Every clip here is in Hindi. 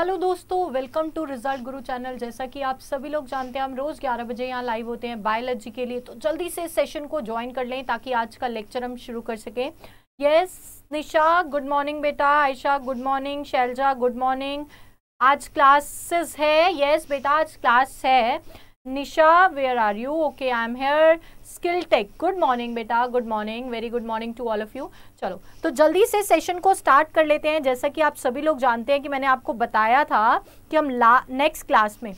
हेलो दोस्तों welcome to result Guru channel जैसा कि आप सभी लोग जानते हैं हम रोज़ 11 बजे यहाँ लाइव होते हैं बायोलॉजी के लिए तो जल्दी से सेशन को ज्वाइन कर लें ताकि आज का लेक्चर हम शुरू कर सकें yes yes, Nisha good morning बेटा Ayesha good morning Shailja good morning आज क्लासेस है यस yes, बेटा आज क्लास है Nisha where are you okay I am here skill tech good morning बेटा good morning very good morning to all of you चलो तो जल्दी से सेशन को स्टार्ट कर लेते हैं जैसा कि आप सभी लोग जानते हैं कि मैंने आपको बताया था कि हम ला नेक्स्ट क्लास में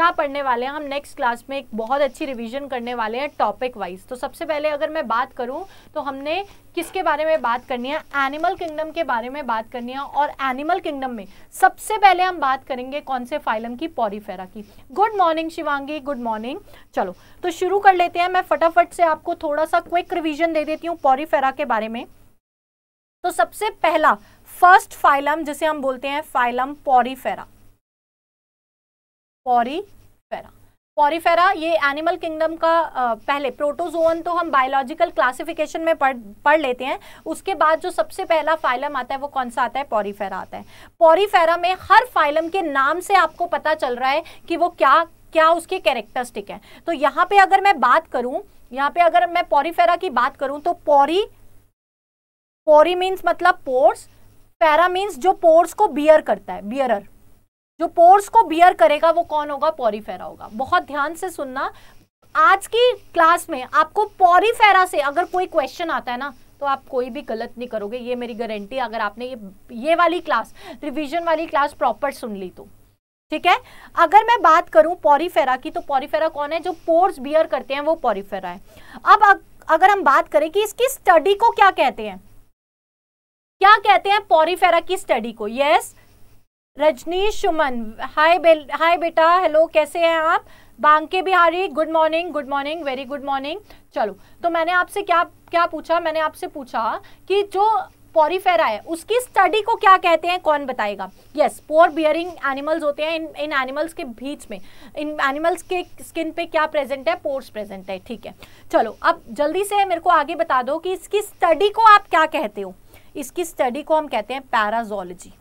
क्या पढ़ने वाले हैं हम नेक्स्ट क्लास में एक बहुत अच्छी रिवीजन करने वाले हैं टॉपिक वाइज तो सबसे पहले अगर मैं बात करूं तो हमने किसके बारे में बात करनी है एनिमल किंगडम के बारे में बात करनी है और एनिमल किंगडम में सबसे पहले हम बात करेंगे कौन से फाइलम की पॉरीफेरा की good morning Shivangi good morning चलो तो शुरू कर लेते हैं मैं फटाफट से आपको थोड़ा सा क्विक रिविजन दे देती हूँ पॉरीफेरा के बारे में तो सबसे पहला फर्स्ट फाइलम जिसे हम बोलते हैं phylum porifera pori porifera porifera ये एनिमल किंगडम का पहले प्रोटोजोअन तो हम बायोलॉजिकल क्लासिफिकेशन में पढ़ पढ़ लेते हैं उसके बाद जो सबसे पहला फाइलम आता है वो कौन सा आता है पॉरीफेरा आता है पॉरीफेरा में हर फाइलम के नाम से आपको पता चल रहा है कि वो क्या क्या उसके कैरेक्टरिस्टिक है तो यहाँ पे अगर मैं बात करूँ यहाँ पे अगर मैं पॉरीफेरा की बात करूँ तो पॉरी पॉरी मीन्स मतलब पोर्स फेरा मीन्स जो पोर्स को बियर करता है बियरर जो पोर्स को बियर करेगा वो कौन होगा पॉरीफेरा होगा बहुत ध्यान से सुनना आज की क्लास में आपको पॉरीफेरा से अगर कोई क्वेश्चन आता है ना तो आप कोई भी गलत नहीं करोगे ये मेरी गारंटी अगर आपने ये ये वाली क्लास रिवीजन वाली क्लास प्रॉपर सुन ली तो ठीक है अगर मैं बात करूं पॉरीफेरा की तो पॉरीफेरा कौन है जो पोर्स बियर करते हैं वो पॉरीफेरा है अब अग, अगर हम बात करें कि इसकी स्टडी को क्या कहते हैं क्या कहते हैं पॉरीफेरा की स्टडी को यस रजनीश सुमन हाय हाय बेटा हेलो कैसे हैं आप Banke Bihari good morning good morning very good morning चलो तो मैंने आपसे क्या क्या पूछा मैंने आपसे पूछा कि जो पॉरीफेरा है उसकी स्टडी को क्या कहते हैं कौन बताएगा यस पोर बियरिंग एनिमल्स होते हैं इन इन एनिमल्स के बीच में इन एनिमल्स के स्किन पे क्या प्रेजेंट है पोर्स प्रेजेंट है ठीक है चलो अब जल्दी से मेरे को आगे बता दो कि इसकी स्टडी को आप क्या कहते हो इसकी स्टडी को हम कहते हैं पैराजोलॉजी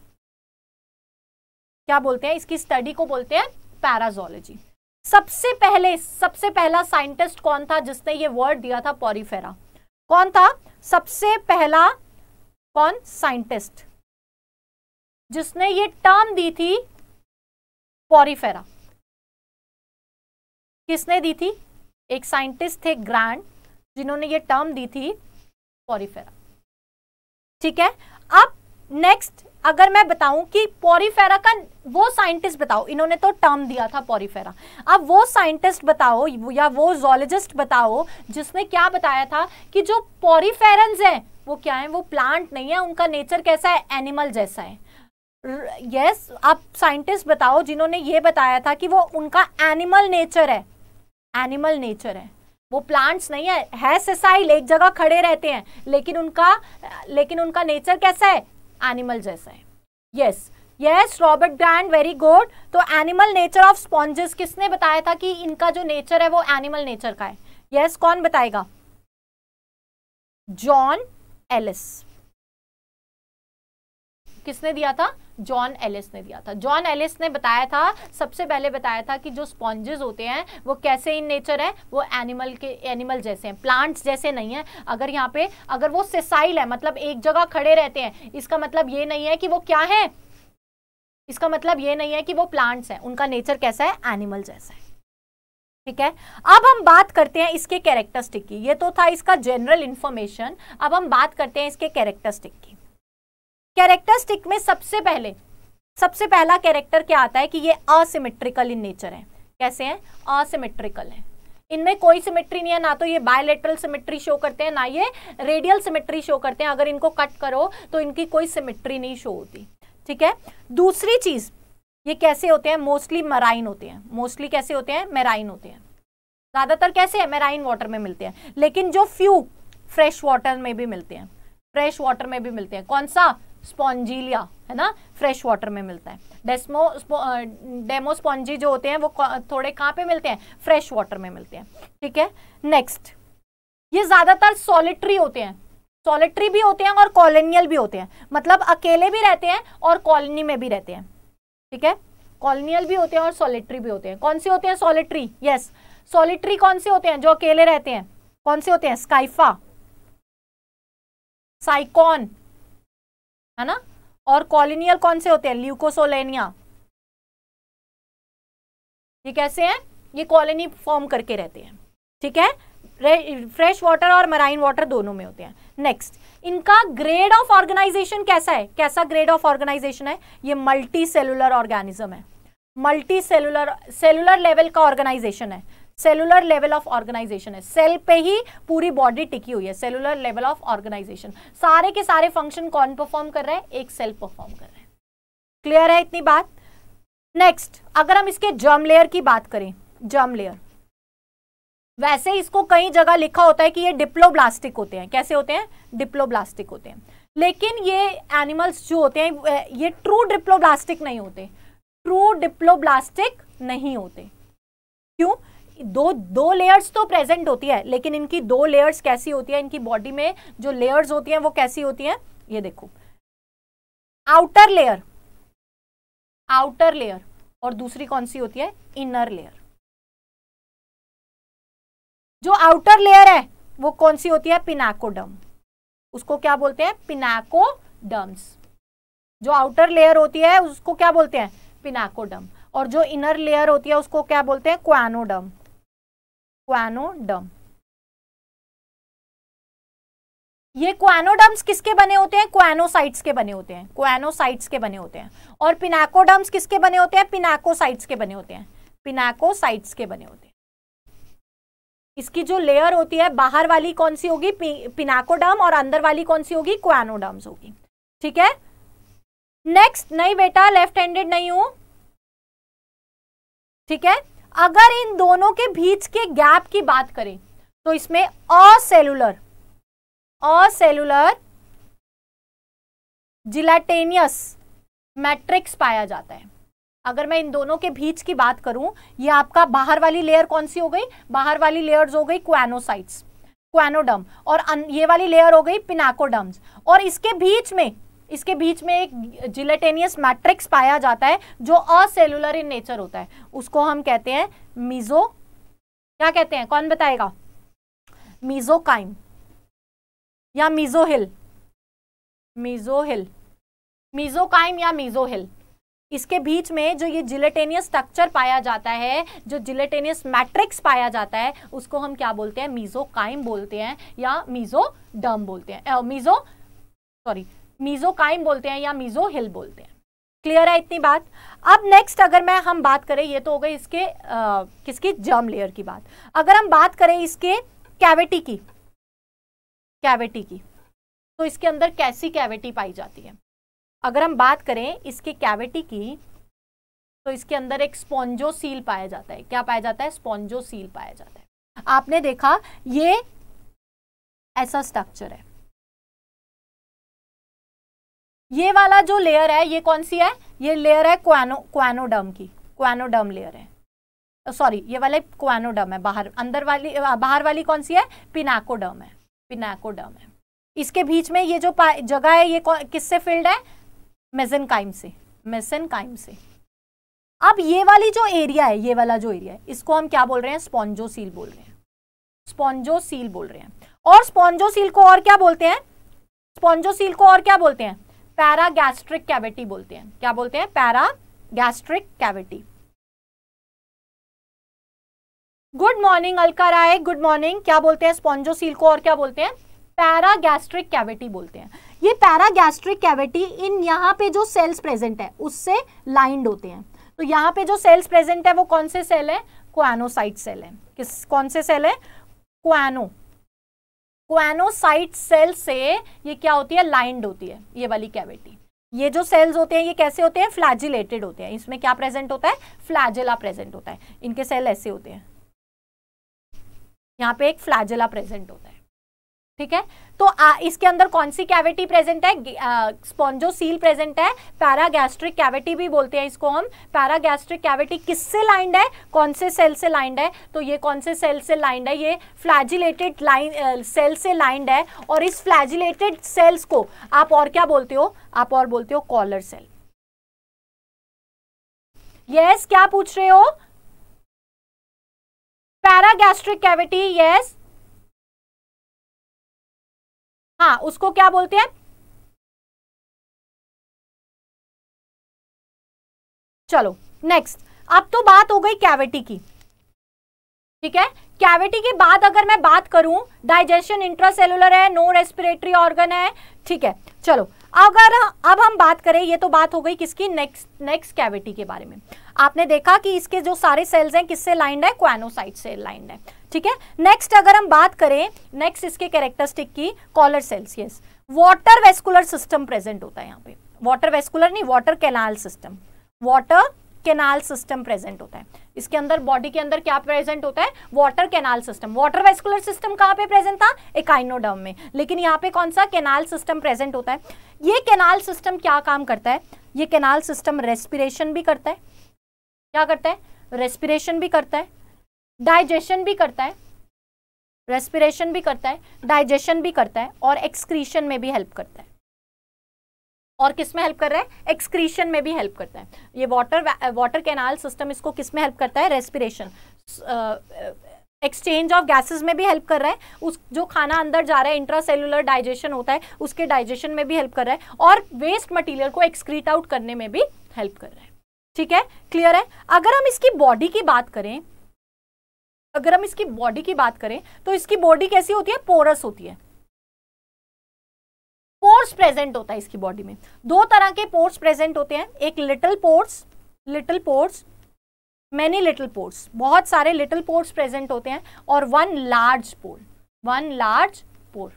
क्या बोलते हैं इसकी स्टडी को बोलते हैं पैराजोलॉजी सबसे पहले सबसे पहला साइंटिस्ट कौन था जिसने ये वर्ड दिया था पॉरीफेरा कौन था सबसे पहला कौन साइंटिस्ट जिसने ये टर्म दी थी पॉरीफेरा किसने दी थी एक साइंटिस्ट थे ग्रैंड जिन्होंने ये टर्म दी थी पॉरीफेरा ठीक है अब नेक्स्ट अगर मैं बताऊं कि पोरीफेरा का वो साइंटिस्ट बताओ इन्होंने तो टर्म दिया था पोरीफेरा अब वो साइंटिस्ट बताओ या वो जोलॉजिस्ट बताओ जिसने क्या बताया था कि जो पोरीफेर हैं वो क्या है वो प्लांट नहीं है उनका नेचर कैसा है एनिमल जैसा है यस yes, आप साइंटिस्ट बताओ जिन्होंने ये बताया था कि वो उनका एनिमल नेचर है एनिमल नेचर है वो प्लांट्स नहीं है है सेसाइल एक जगह खड़े रहते हैं लेकिन उनका लेकिन उनका नेचर कैसा है एनिमल जैसा है yes yes Robert grand very good तो एनिमल नेचर ऑफ स्पॉन्जेस किसने बताया था कि इनका जो नेचर है वो एनिमल नेचर का है यस yes, कौन बताएगा जॉन एलिस किसने दिया था जॉन एलिस ने दिया था जॉन एलिस ने बताया था सबसे पहले बताया था कि जो स्पॉन्जेस होते हैं वो कैसे इन नेचर है वो एनिमल के एनिमल जैसे हैं प्लांट्स जैसे नहीं है अगर यहाँ पे अगर वो सेसाइल है मतलब एक जगह खड़े रहते हैं इसका मतलब ये नहीं है कि वो क्या है इसका मतलब ये नहीं है कि वो प्लांट्स हैं उनका नेचर कैसा है एनिमल जैसा है ठीक है अब हम बात करते हैं इसके कैरेक्टरिस्टिक की ये तो था इसका जनरल इंफॉर्मेशन अब हम बात करते हैं इसके कैरेक्टरिस्टिक की कैरेक्टरिस्टिक में सबसे पहले सबसे पहला कैरेक्टर क्या आता है कि ये असिमेट्रिकल इन नेचर है कैसे हैं असिमेट्रिकल है इनमें कोई सिमेट्री नहीं है ना तो ये बायोलेट्रल सिमेट्री शो करते हैं ना ये रेडियल सिमेट्री शो करते हैं अगर इनको कट करो तो इनकी कोई सिमेट्री नहीं शो होती ठीक है दूसरी चीज़ ये कैसे होते हैं मोस्टली मराइन होते हैं मोस्टली कैसे होते हैं मेराइन होते हैं ज़्यादातर कैसे है मेराइन वाटर में मिलते हैं लेकिन जो फ्यू फ्रेश वाटर में भी मिलते हैं फ्रेश वाटर में भी मिलते हैं कौन सा स्पॉन्जीलिया है ना फ्रेश वाटर में मिलता है डेस्मो स्पॉन्जी जो होते हैं वो थोड़े कहाँ पे मिलते हैं फ्रेश वाटर में मिलते हैं ठीक है नेक्स्ट ये ज़्यादातर सॉलिट्री होते हैं सॉलिट्री भी होते हैं और कॉलोनियल भी होते हैं मतलब अकेले भी रहते हैं और कॉलोनी में भी रहते हैं ठीक है कॉलोनियल भी होते हैं और सॉलिट्री भी होते हैं कौन से होते हैं सॉलिट्री यस सॉलिट्री कौन से होते हैं जो अकेले रहते हैं कौन से होते हैं स्काइफा साइकॉन है ना और कॉलिनियल कौन से होते हैं ल्यूकोसोलेनिया ये कैसे हैं ये कॉलोनी फॉर्म करके रहते हैं ठीक है फ्रेश वाटर और मराइन वाटर दोनों में होते हैं नेक्स्ट इनका ग्रेड ऑफ ऑर्गेनाइजेशन कैसा है कैसा ग्रेड ऑफ ऑर्गेनाइजेशन है ये मल्टी सेलुलर ऑर्गेनिज्म है मल्टी सेलुलर सेलुलर लेवल का ऑर्गेनाइजेशन है सेलुलर लेवल ऑफ ऑर्गेनाइजेशन है सेल पे ही पूरी बॉडी टिकी हुई है सेलुलर लेवल ऑफ ऑर्गेनाइजेशन सारे के सारे फंक्शन कौन परफॉर्म कर रहे हैं एक सेल परफॉर्म कर रहे हैं क्लियर है इतनी बात नेक्स्ट अगर हम इसके जर्म लेयर की बात करें जर्म लेयर वैसे इसको कई जगह लिखा होता है कि ये डिप्लोब्लास्टिक होते हैं कैसे होते हैं डिप्लोब्लास्टिक होते हैं लेकिन ये एनिमल्स जो होते हैं ये ट्रू डिप्लोब्लास्टिक नहीं होते ट्रू डिप्लोब्लास्टिक नहीं होते क्यों दो दो लेयर्स तो प्रेजेंट होती है लेकिन इनकी दो लेयर्स कैसी होती है इनकी बॉडी में जो लेयर्स होती हैं वो कैसी होती हैं ये देखो आउटर लेयर आउटर लेयर और दूसरी कौन सी होती है इनर लेयर जो आउटर लेयर है वो कौन सी होती है पिनाकोडम उसको क्या बोलते हैं पिनाकोडम्स जो आउटर लेयर होती है उसको क्या बोलते हैं पिनाकोडम और जो इनर लेयर होती है उसको क्या बोलते हैं क्वानोडम क्वानोडम ये क्वानोडम्स किसके बने होते हैं क्वानोसाइट्स के बने होते हैं क्वानोसाइट्स के बने होते हैं और पिनाकोडम्स किसके बने होते हैं पिनाकोसाइट्स के बने होते हैं पिनाकोसाइट्स के बने होते हैं इसकी जो लेयर होती है बाहर वाली कौन सी होगी पिनाकोडम और अंदर वाली कौन सी होगी क्वानोडम्स होगी ठीक है नेक्स्ट नहीं बेटा लेफ्ट हैंडेड नहीं हूं ठीक है अगर इन दोनों के बीच के गैप की बात करें तो इसमें असेलुलर असेलुलर जिलाटेनियस मैट्रिक्स पाया जाता है अगर मैं इन दोनों के बीच की बात करूं ये आपका बाहर वाली लेयर कौन सी हो गई बाहर वाली लेयर्स हो गई क्वानोसाइट्स क्वानोडम और ये वाली लेयर हो गई पिनाकोडम्स और इसके बीच में इसके बीच में एक जिलेटेनियस मैट्रिक्स पाया जाता है जो असेलुलर इन नेचर होता है उसको हम कहते हैं मीजो क्या कहते हैं कौन बताएगा मीजोकाइम या मिजोहिल मिजोहिल मिजोकाइम या मिजोहिल इसके बीच में जो ये जिलेटेनियस स्ट्रक्चर पाया जाता है जो जिलेटेनियस मैट्रिक्स पाया जाता है उसको हम क्या बोलते हैं मीजोकाइम बोलते हैं या मीजोडर्म बोलते हैं मीजो सॉरी मीजोकाइम बोलते हैं या मीजो हिल बोलते हैं क्लियर है इतनी बात अब नेक्स्ट अगर मैं हम बात करें ये तो हो गई इसके आ, किसकी जर्म लेयर की बात अगर हम बात करें इसके कैविटी की कैविटी की तो इसके अंदर कैसी कैविटी पाई जाती है अगर हम बात करें इसके कैविटी की तो इसके अंदर एक स्पॉन्जो सील पाया जाता है क्या पाया जाता है स्पॉन्जो सील पाया जाता है आपने देखा ये ऐसा स्ट्रक्चर है ये वाला जो लेयर है ये कौन सी है ये लेयर है क्वानो क्वानोडम की क्वानोडम लेयर है सॉरी ये वाले क्वानोडम है बाहर अंदर वाली बाहर वाली कौन सी है पिनाकोडम है पिनाकोडम है इसके बीच में ये जो जगह है ये किससे फील्ड है मेजनकाइम से मेसेनकाइम से अब ये वाली जो एरिया है ये वाला जो एरिया है इसको हम क्या बोल रहे हैं स्पॉन्जोसील बोल रहे हैं स्पॉन्जोसील बोल रहे हैं और स्पॉन्जोसील को और क्या बोलते हैं स्पॉन्जोसील को और क्या बोलते हैं पैरा गैस्ट्रिक कैविटी बोलते हैं क्या बोलते हैं paragastric cavity good morning Alka Rai good morning क्या बोलते हैं स्पॉन्जोसील को और क्या बोलते हैं पैरा गैस्ट्रिक कैविटी बोलते हैं ये पैरा गैस्ट्रिक कैविटी इन यहाँ पे जो सेल्स प्रेजेंट है उससे लाइंड होते हैं तो यहाँ पे जो सेल्स प्रेजेंट है वो कौन से सेल है क्वानोसाइट सेल है किस कौन से सेल है क्वानो क्वेनोसाइट सेल से ये क्या होती है लाइंड होती है ये वाली कैविटी ये जो सेल्स होते हैं ये कैसे होते हैं फ्लैजिलेटेड होते हैं इसमें क्या प्रेजेंट होता है फ्लैजिला प्रेजेंट होता है इनके सेल ऐसे होते हैं यहाँ पे एक फ्लैजिला प्रेजेंट होता है ठीक है तो आ, इसके अंदर कौन सी कैविटी प्रेजेंट है सील प्रेजेंट है पैरागैस्ट्रिक कैविटी भी बोलते हैं इसको हम पैरागैस्ट्रिक कैविटी किससे लाइंड है कौन से सेल से लाइंड है तो ये कौन से सेल से लाइंड है ये फ्लैजिलेटेड लाइन सेल से लाइंड है और इस फ्लैजिलेटेड सेल्स को आप और क्या बोलते हो आप और बोलते हो कॉलर सेल यस yes, क्या पूछ रहे हो पैरागैस्ट्रिक कैविटी यस हाँ उसको क्या बोलते हैं चलो नेक्स्ट अब तो बात हो गई कैविटी की ठीक है कैविटी के बाद अगर मैं बात करूं डाइजेशन इंट्रासेलुलर है नो रेस्पिरेटरी ऑर्गन है ठीक है चलो अगर अब हम बात करें ये तो बात हो गई किसकी नेक्स्ट नेक्स्ट कैविटी के बारे में आपने देखा कि इसके जो सारे सेल्स हैं किससे लाइंड है क्वानोसाइट से लाइंड है ठीक है नेक्स्ट अगर हम बात करें नेक्स्ट इसके कैरेक्टरिस्टिक की collar cells yes water vascular system present होता है यहाँ पे वाटर वेस्कुलर नहीं water canal system water canal system present होता है इसके अंदर बॉडी के अंदर क्या प्रेजेंट होता है water canal system water vascular system कहाँ पे प्रेजेंट था एकाइनोडर्म में लेकिन यहाँ पे कौन सा कैनाल सिस्टम प्रेजेंट होता है ये कैनाल सिस्टम क्या काम करता है ये कैनाल सिस्टम रेस्पिरेशन भी करता है क्या करता है रेस्पिरेशन भी करता है डाइजेशन भी करता है रेस्पिरेशन भी करता है डाइजेशन भी करता है और एक्सक्रीशन में भी हेल्प करता है और किस में हेल्प कर रहा है एक्सक्रीशन में भी हेल्प करता है ये वाटर वाटर कैनाल सिस्टम इसको किस में हेल्प करता है रेस्पिरेशन एक्सचेंज ऑफ गैसेस में भी हेल्प कर रहा है उस जो खाना अंदर जा रहा है इंट्रासेलुलर डाइजेशन होता है उसके डाइजेशन में भी हेल्प कर रहा है और वेस्ट मटीरियल को एक्सक्रीट आउट करने में भी हेल्प कर रहा है ठीक है क्लियर है अगर हम इसकी बॉडी की बात करें अगर हम इसकी बॉडी की बात करें तो इसकी बॉडी कैसी होती है पोरस होती है पोर्स प्रेजेंट होता है इसकी बॉडी में दो तरह के पोर्स प्रेजेंट होते हैं एक little pores little pores many little pores बहुत सारे लिटिल पोर्स प्रेजेंट होते हैं और one large pore one large pore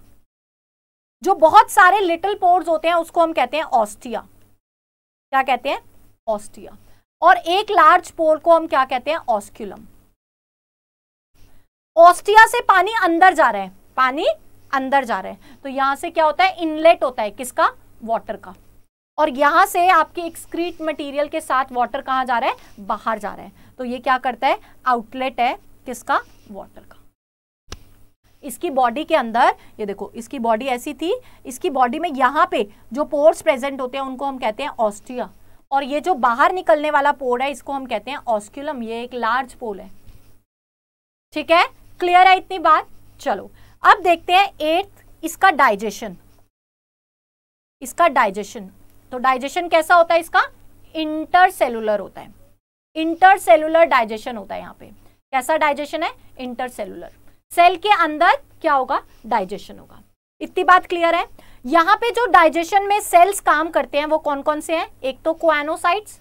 जो बहुत सारे लिटिल पोर्स होते हैं उसको हम कहते हैं ऑस्टिया क्या कहते हैं ऑस्टिया और एक लार्ज पोर को हम क्या कहते हैं ऑस्क्यूलम ऑस्ट्रिया से पानी अंदर जा रहा है पानी अंदर जा रहा है तो यहां से क्या होता है इनलेट होता है किसका वाटर का और यहां से आपके एक्सक्रीट मटेरियल के साथ वाटर कहां जा रहा है बाहर जा रहा है तो ये क्या करता है आउटलेट है किसका वाटर का इसकी बॉडी के अंदर ये देखो इसकी बॉडी ऐसी थी इसकी बॉडी में यहां पे जो पोर्स प्रेजेंट होते हैं उनको हम कहते हैं ऑस्ट्रिया और ये जो बाहर निकलने वाला पोर है इसको हम कहते हैं ऑस्क्यूलम ये एक लार्ज पोल है ठीक है क्लियर है इतनी बात चलो अब देखते हैं एट्थ इसका डाइजेशन इसका डाइजेशन तो डाइजेशन कैसा होता है इसका इंटरसेलुलर होता है इंटरसेलुलर डाइजेशन होता है यहाँ पे कैसा डाइजेशन है इंटरसेलुलर सेल के अंदर क्या होगा डाइजेशन होगा इतनी बात क्लियर है यहाँ पे जो डाइजेशन में सेल्स काम करते हैं वो कौन कौन से हैं एक तो कोएनोसाइट्स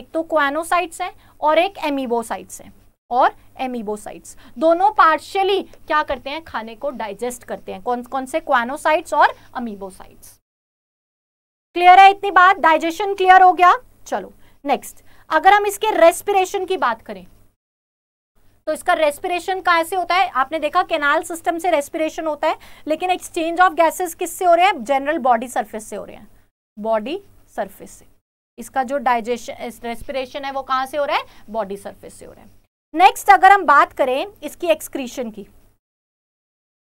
एक तो कोएनोसाइट्स हैं और एक एमिबोसाइट्स हैं और एमिबोसाइट्स दोनों पार्शियली क्या करते हैं खाने को डाइजेस्ट करते हैं कौन कौन से क्वानोसाइट्स और अमीबोसाइट्स क्लियर है इतनी बात डाइजेशन क्लियर हो गया चलो नेक्स्ट अगर हम इसके रेस्पिरेशन की बात करें तो इसका रेस्पिरेशन कैसे होता है आपने देखा कैनाल सिस्टम से रेस्पिरेशन होता है लेकिन एक्सचेंज ऑफ गैसेस किससे हो रहे हैं जनरल बॉडी सरफेस से हो रहे हैं बॉडी सरफेस से इसका जो डाइजेशन रेस्पिरेशन है वो कहां से हो रहा है बॉडी सरफेस से हो रहा है नेक्स्ट अगर हम बात करें इसकी एक्सक्रीशन की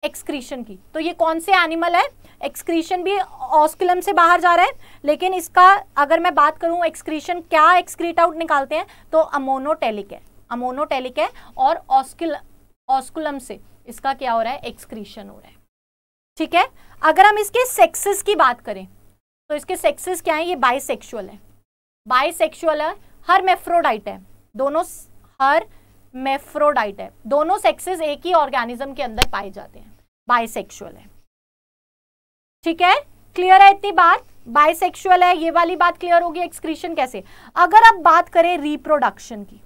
एक्सक्रीशन की तो ये कौन से एनिमल है एक्सक्रीशन भी ऑस्कुलम से बाहर जा रहा है लेकिन इसका अगर मैं बात करूं एक्सक्रीशन क्या एक्सक्रीट आउट निकालते हैं तो अमोनोटेलिक है अमोनोटेलिक है और ऑस्कुल ऑस्कुलम से इसका क्या हो रहा है एक्सक्रीशन हो रहा है ठीक है अगर हम इसके सेक्सेस की बात करें तो इसके सेक्सेस क्या है ये बाइसेक्सुअल है बाइसेक्सुअल है हर मेफ्रोडाइट है दोनों हर मेफ्रोडाइट है दोनों सेक्सेस एक ही ऑर्गेनिज्म के अंदर पाए जाते हैं बाइसेक्सुअल है ठीक है क्लियर है इतनी बात बाइसेक्सुअल है ये वाली बात क्लियर होगी एक्सक्रीशन कैसे अगर आप बात करें रिप्रोडक्शन की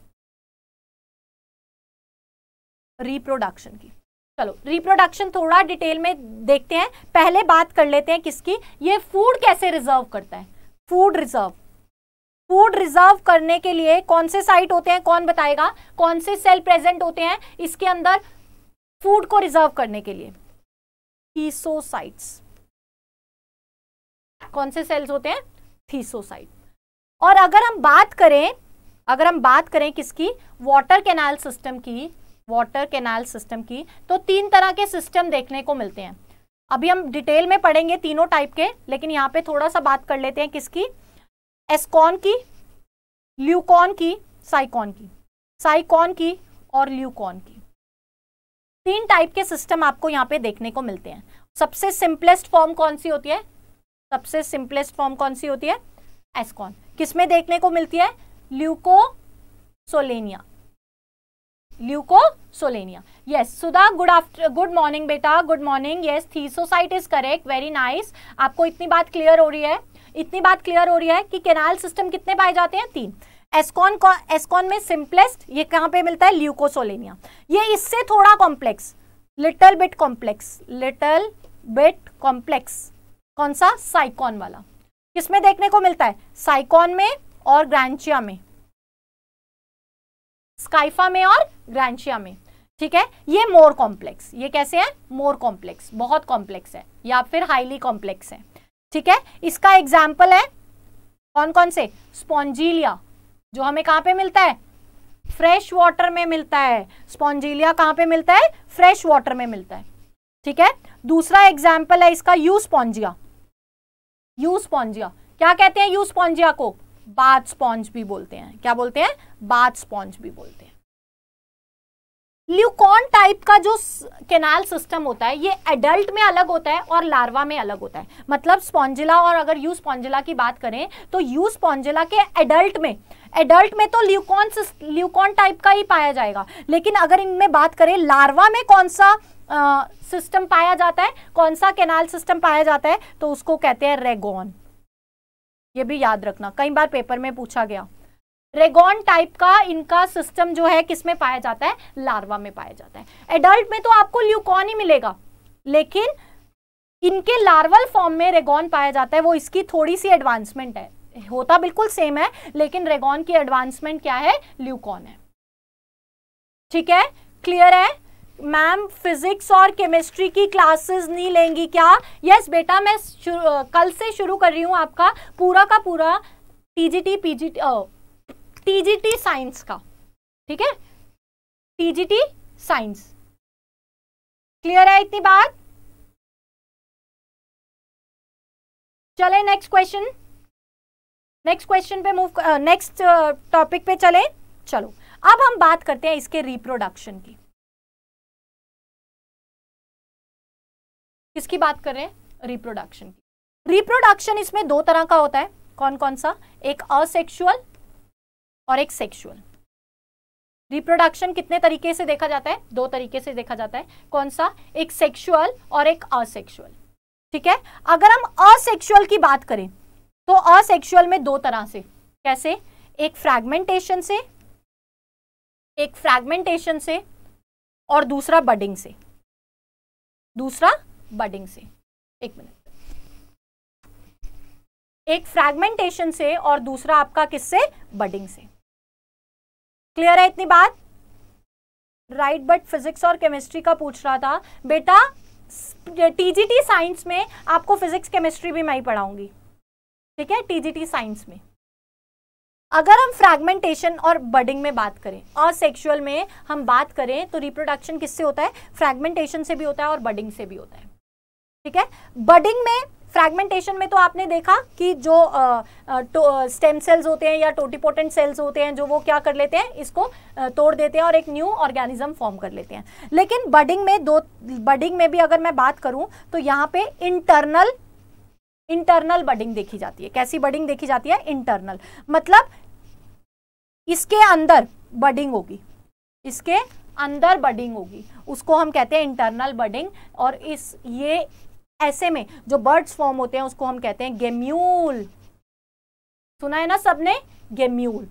रिप्रोडक्शन की चलो रिप्रोडक्शन थोड़ा डिटेल में देखते हैं पहले बात कर लेते हैं किसकी ये फूड कैसे रिजर्व करता है फूड रिजर्व फूड रिजर्व करने के लिए कौन से साइट होते हैं कौन बताएगा कौन से सेल प्रेजेंट होते हैं इसके अंदर फूड को रिजर्व करने के लिए थीसोसाइट्स कौन से सेल्स होते हैं थीसोसाइट और अगर हम बात करें अगर हम बात करें किसकी वाटर कैनाल सिस्टम की वाटर कैनाल सिस्टम की तो तीन तरह के सिस्टम देखने को मिलते हैं अभी हम डिटेल में पढ़ेंगे तीनों टाइप के लेकिन यहाँ पे थोड़ा सा बात कर लेते हैं किसकी एस्कॉन की ल्यूकॉन की साइकॉन की साइकॉन की और ल्यूकॉन की तीन टाइप के सिस्टम आपको यहाँ पे देखने को मिलते हैं सबसे सिंपलेस्ट फॉर्म कौन सी होती है सबसे सिंपलेस्ट फॉर्म कौन सी होती है एस्कॉन किसमें देखने को मिलती है Leucosolenia Leucosolenia yes Sudha good after good morning बेटा good morning yes thesocyte is correct very nice आपको इतनी बात क्लियर हो रही है इतनी बात क्लियर हो रही है कि केनाल सिस्टम कितने पाए जाते हैं तीन एस्कॉन एस्कॉन में सिंपलेस्ट ये कहां पे मिलता है ल्यूकोसोलेनिया ये इससे थोड़ा complex little bit complex little bit complex कौन सा साइकॉन वाला किसमें देखने को मिलता है साइकॉन में और ग्रांचिया में स्काइफा में और ग्रांचिया में ठीक है ये मोर कॉम्प्लेक्स ये कैसे है मोर कॉम्प्लेक्स बहुत कॉम्प्लेक्स है या फिर हाईली कॉम्प्लेक्स है ठीक है इसका एग्जाम्पल है कौन कौन से स्पॉन्जीलिया जो हमें कहां पे मिलता है फ्रेश वाटर में मिलता है स्पॉन्जीलिया कहां पे मिलता है फ्रेश वाटर में मिलता है ठीक है दूसरा एग्जाम्पल है इसका यू स्पॉन्जिया यू स्पॉन्जिया क्या कहते हैं यू स्पॉन्जिया को बाथ स्पॉन्ज भी बोलते हैं क्या बोलते हैं बाथ स्पॉन्ज भी बोलते हैं ल्यूकॉन टाइप का जो केनाल सिस्टम होता है ये एडल्ट में अलग होता है और लार्वा में अलग होता है मतलब स्पॉन्जिला और अगर यू स्पॉन्जिला की बात करें तो यू स्पॉन्जिला के एडल्ट में एडल्ट में तो ल्यूकॉन ल्यूकॉन टाइप का ही पाया जाएगा लेकिन अगर इनमें बात करें लार्वा में कौन सा सिस्टम पाया जाता है कौन सा केनाल सिस्टम पाया जाता है तो उसको कहते हैं रेगॉन ये भी याद रखना कई बार पेपर में पूछा गया रेगॉन टाइप का इनका सिस्टम जो है किस में पाया जाता है लार्वा में पाया जाता है एडल्ट में तो आपको ल्यूकॉन ही मिलेगा लेकिन इनके लार्वल फॉर्म में रेगोन पाया जाता है वो इसकी थोड़ी सी एडवांसमेंट है होता बिल्कुल सेम है लेकिन रेगोन की एडवांसमेंट क्या है ल्यूकॉन है ठीक है क्लियर है मैम फिजिक्स और केमिस्ट्री की क्लासेस नहीं लेंगी क्या यस yes, बेटा मैं कल से शुरू कर रही हूं आपका पूरा का पूरा टीजीटी पीजीटी टीजीटी साइंस का ठीक है टीजीटी साइंस क्लियर है इतनी बात चले नेक्स्ट क्वेश्चन नेक्स्ट क्वेश्चन पे मूव नेक्स्ट टॉपिक पे चले चलो अब हम बात करते हैं इसके रिप्रोडक्शन की किसकी बात कर रहे हैं रिप्रोडक्शन की रिप्रोडक्शन इसमें दो तरह का होता है कौन कौन सा एक असेक्सुअल और एक सेक्सुअल रिप्रोडक्शन कितने तरीके से देखा जाता है दो तरीके से देखा जाता है कौन सा एक सेक्सुअल और एक असेक्सुअल ठीक है अगर हम असेक्सुअल की बात करें तो असेक्शुअल में दो तरह से कैसे एक फ्रैगमेंटेशन से एक फ्रैगमेंटेशन से और दूसरा बडिंग से दूसरा बडिंग से एक मिनट एक फ्रैगमेंटेशन से और दूसरा आपका किससे बडिंग से क्लियर है इतनी बात राइट बट फिजिक्स और केमिस्ट्री का पूछ रहा था बेटा टीजीटी साइंस में आपको फिजिक्स केमिस्ट्री भी मैं ही पढ़ाऊंगी ठीक है टीजीटी साइंस में अगर हम फ्रैगमेंटेशन और बडिंग में बात करें और सेक्सुअल में हम बात करें तो रिप्रोडक्शन किससे होता है फ्रैगमेंटेशन से भी होता है और बडिंग से भी होता है ठीक है बडिंग में फ्रेगमेंटेशन में तो आपने देखा कि जो स्टेम सेल्स तो, होते हैं या टोटीपोटेंट सेल्स होते हैं जो वो क्या कर लेते हैं इसको uh, तोड़ देते हैं और एक न्यू ऑर्गेनिज्म फॉर्म कर लेते हैं लेकिन बडिंग में दो बडिंग में भी अगर मैं बात करूं तो यहाँ पे इंटरनल इंटरनल बडिंग देखी जाती है कैसी बडिंग देखी जाती है इंटरनल मतलब इसके अंदर बडिंग होगी इसके अंदर बडिंग होगी उसको हम कहते हैं इंटरनल बडिंग और इस ये ऐसे में जो बर्ड्स फॉर्म होते हैं उसको हम कहते हैं गेम्यूल सुना है ना सबने गेम्यूल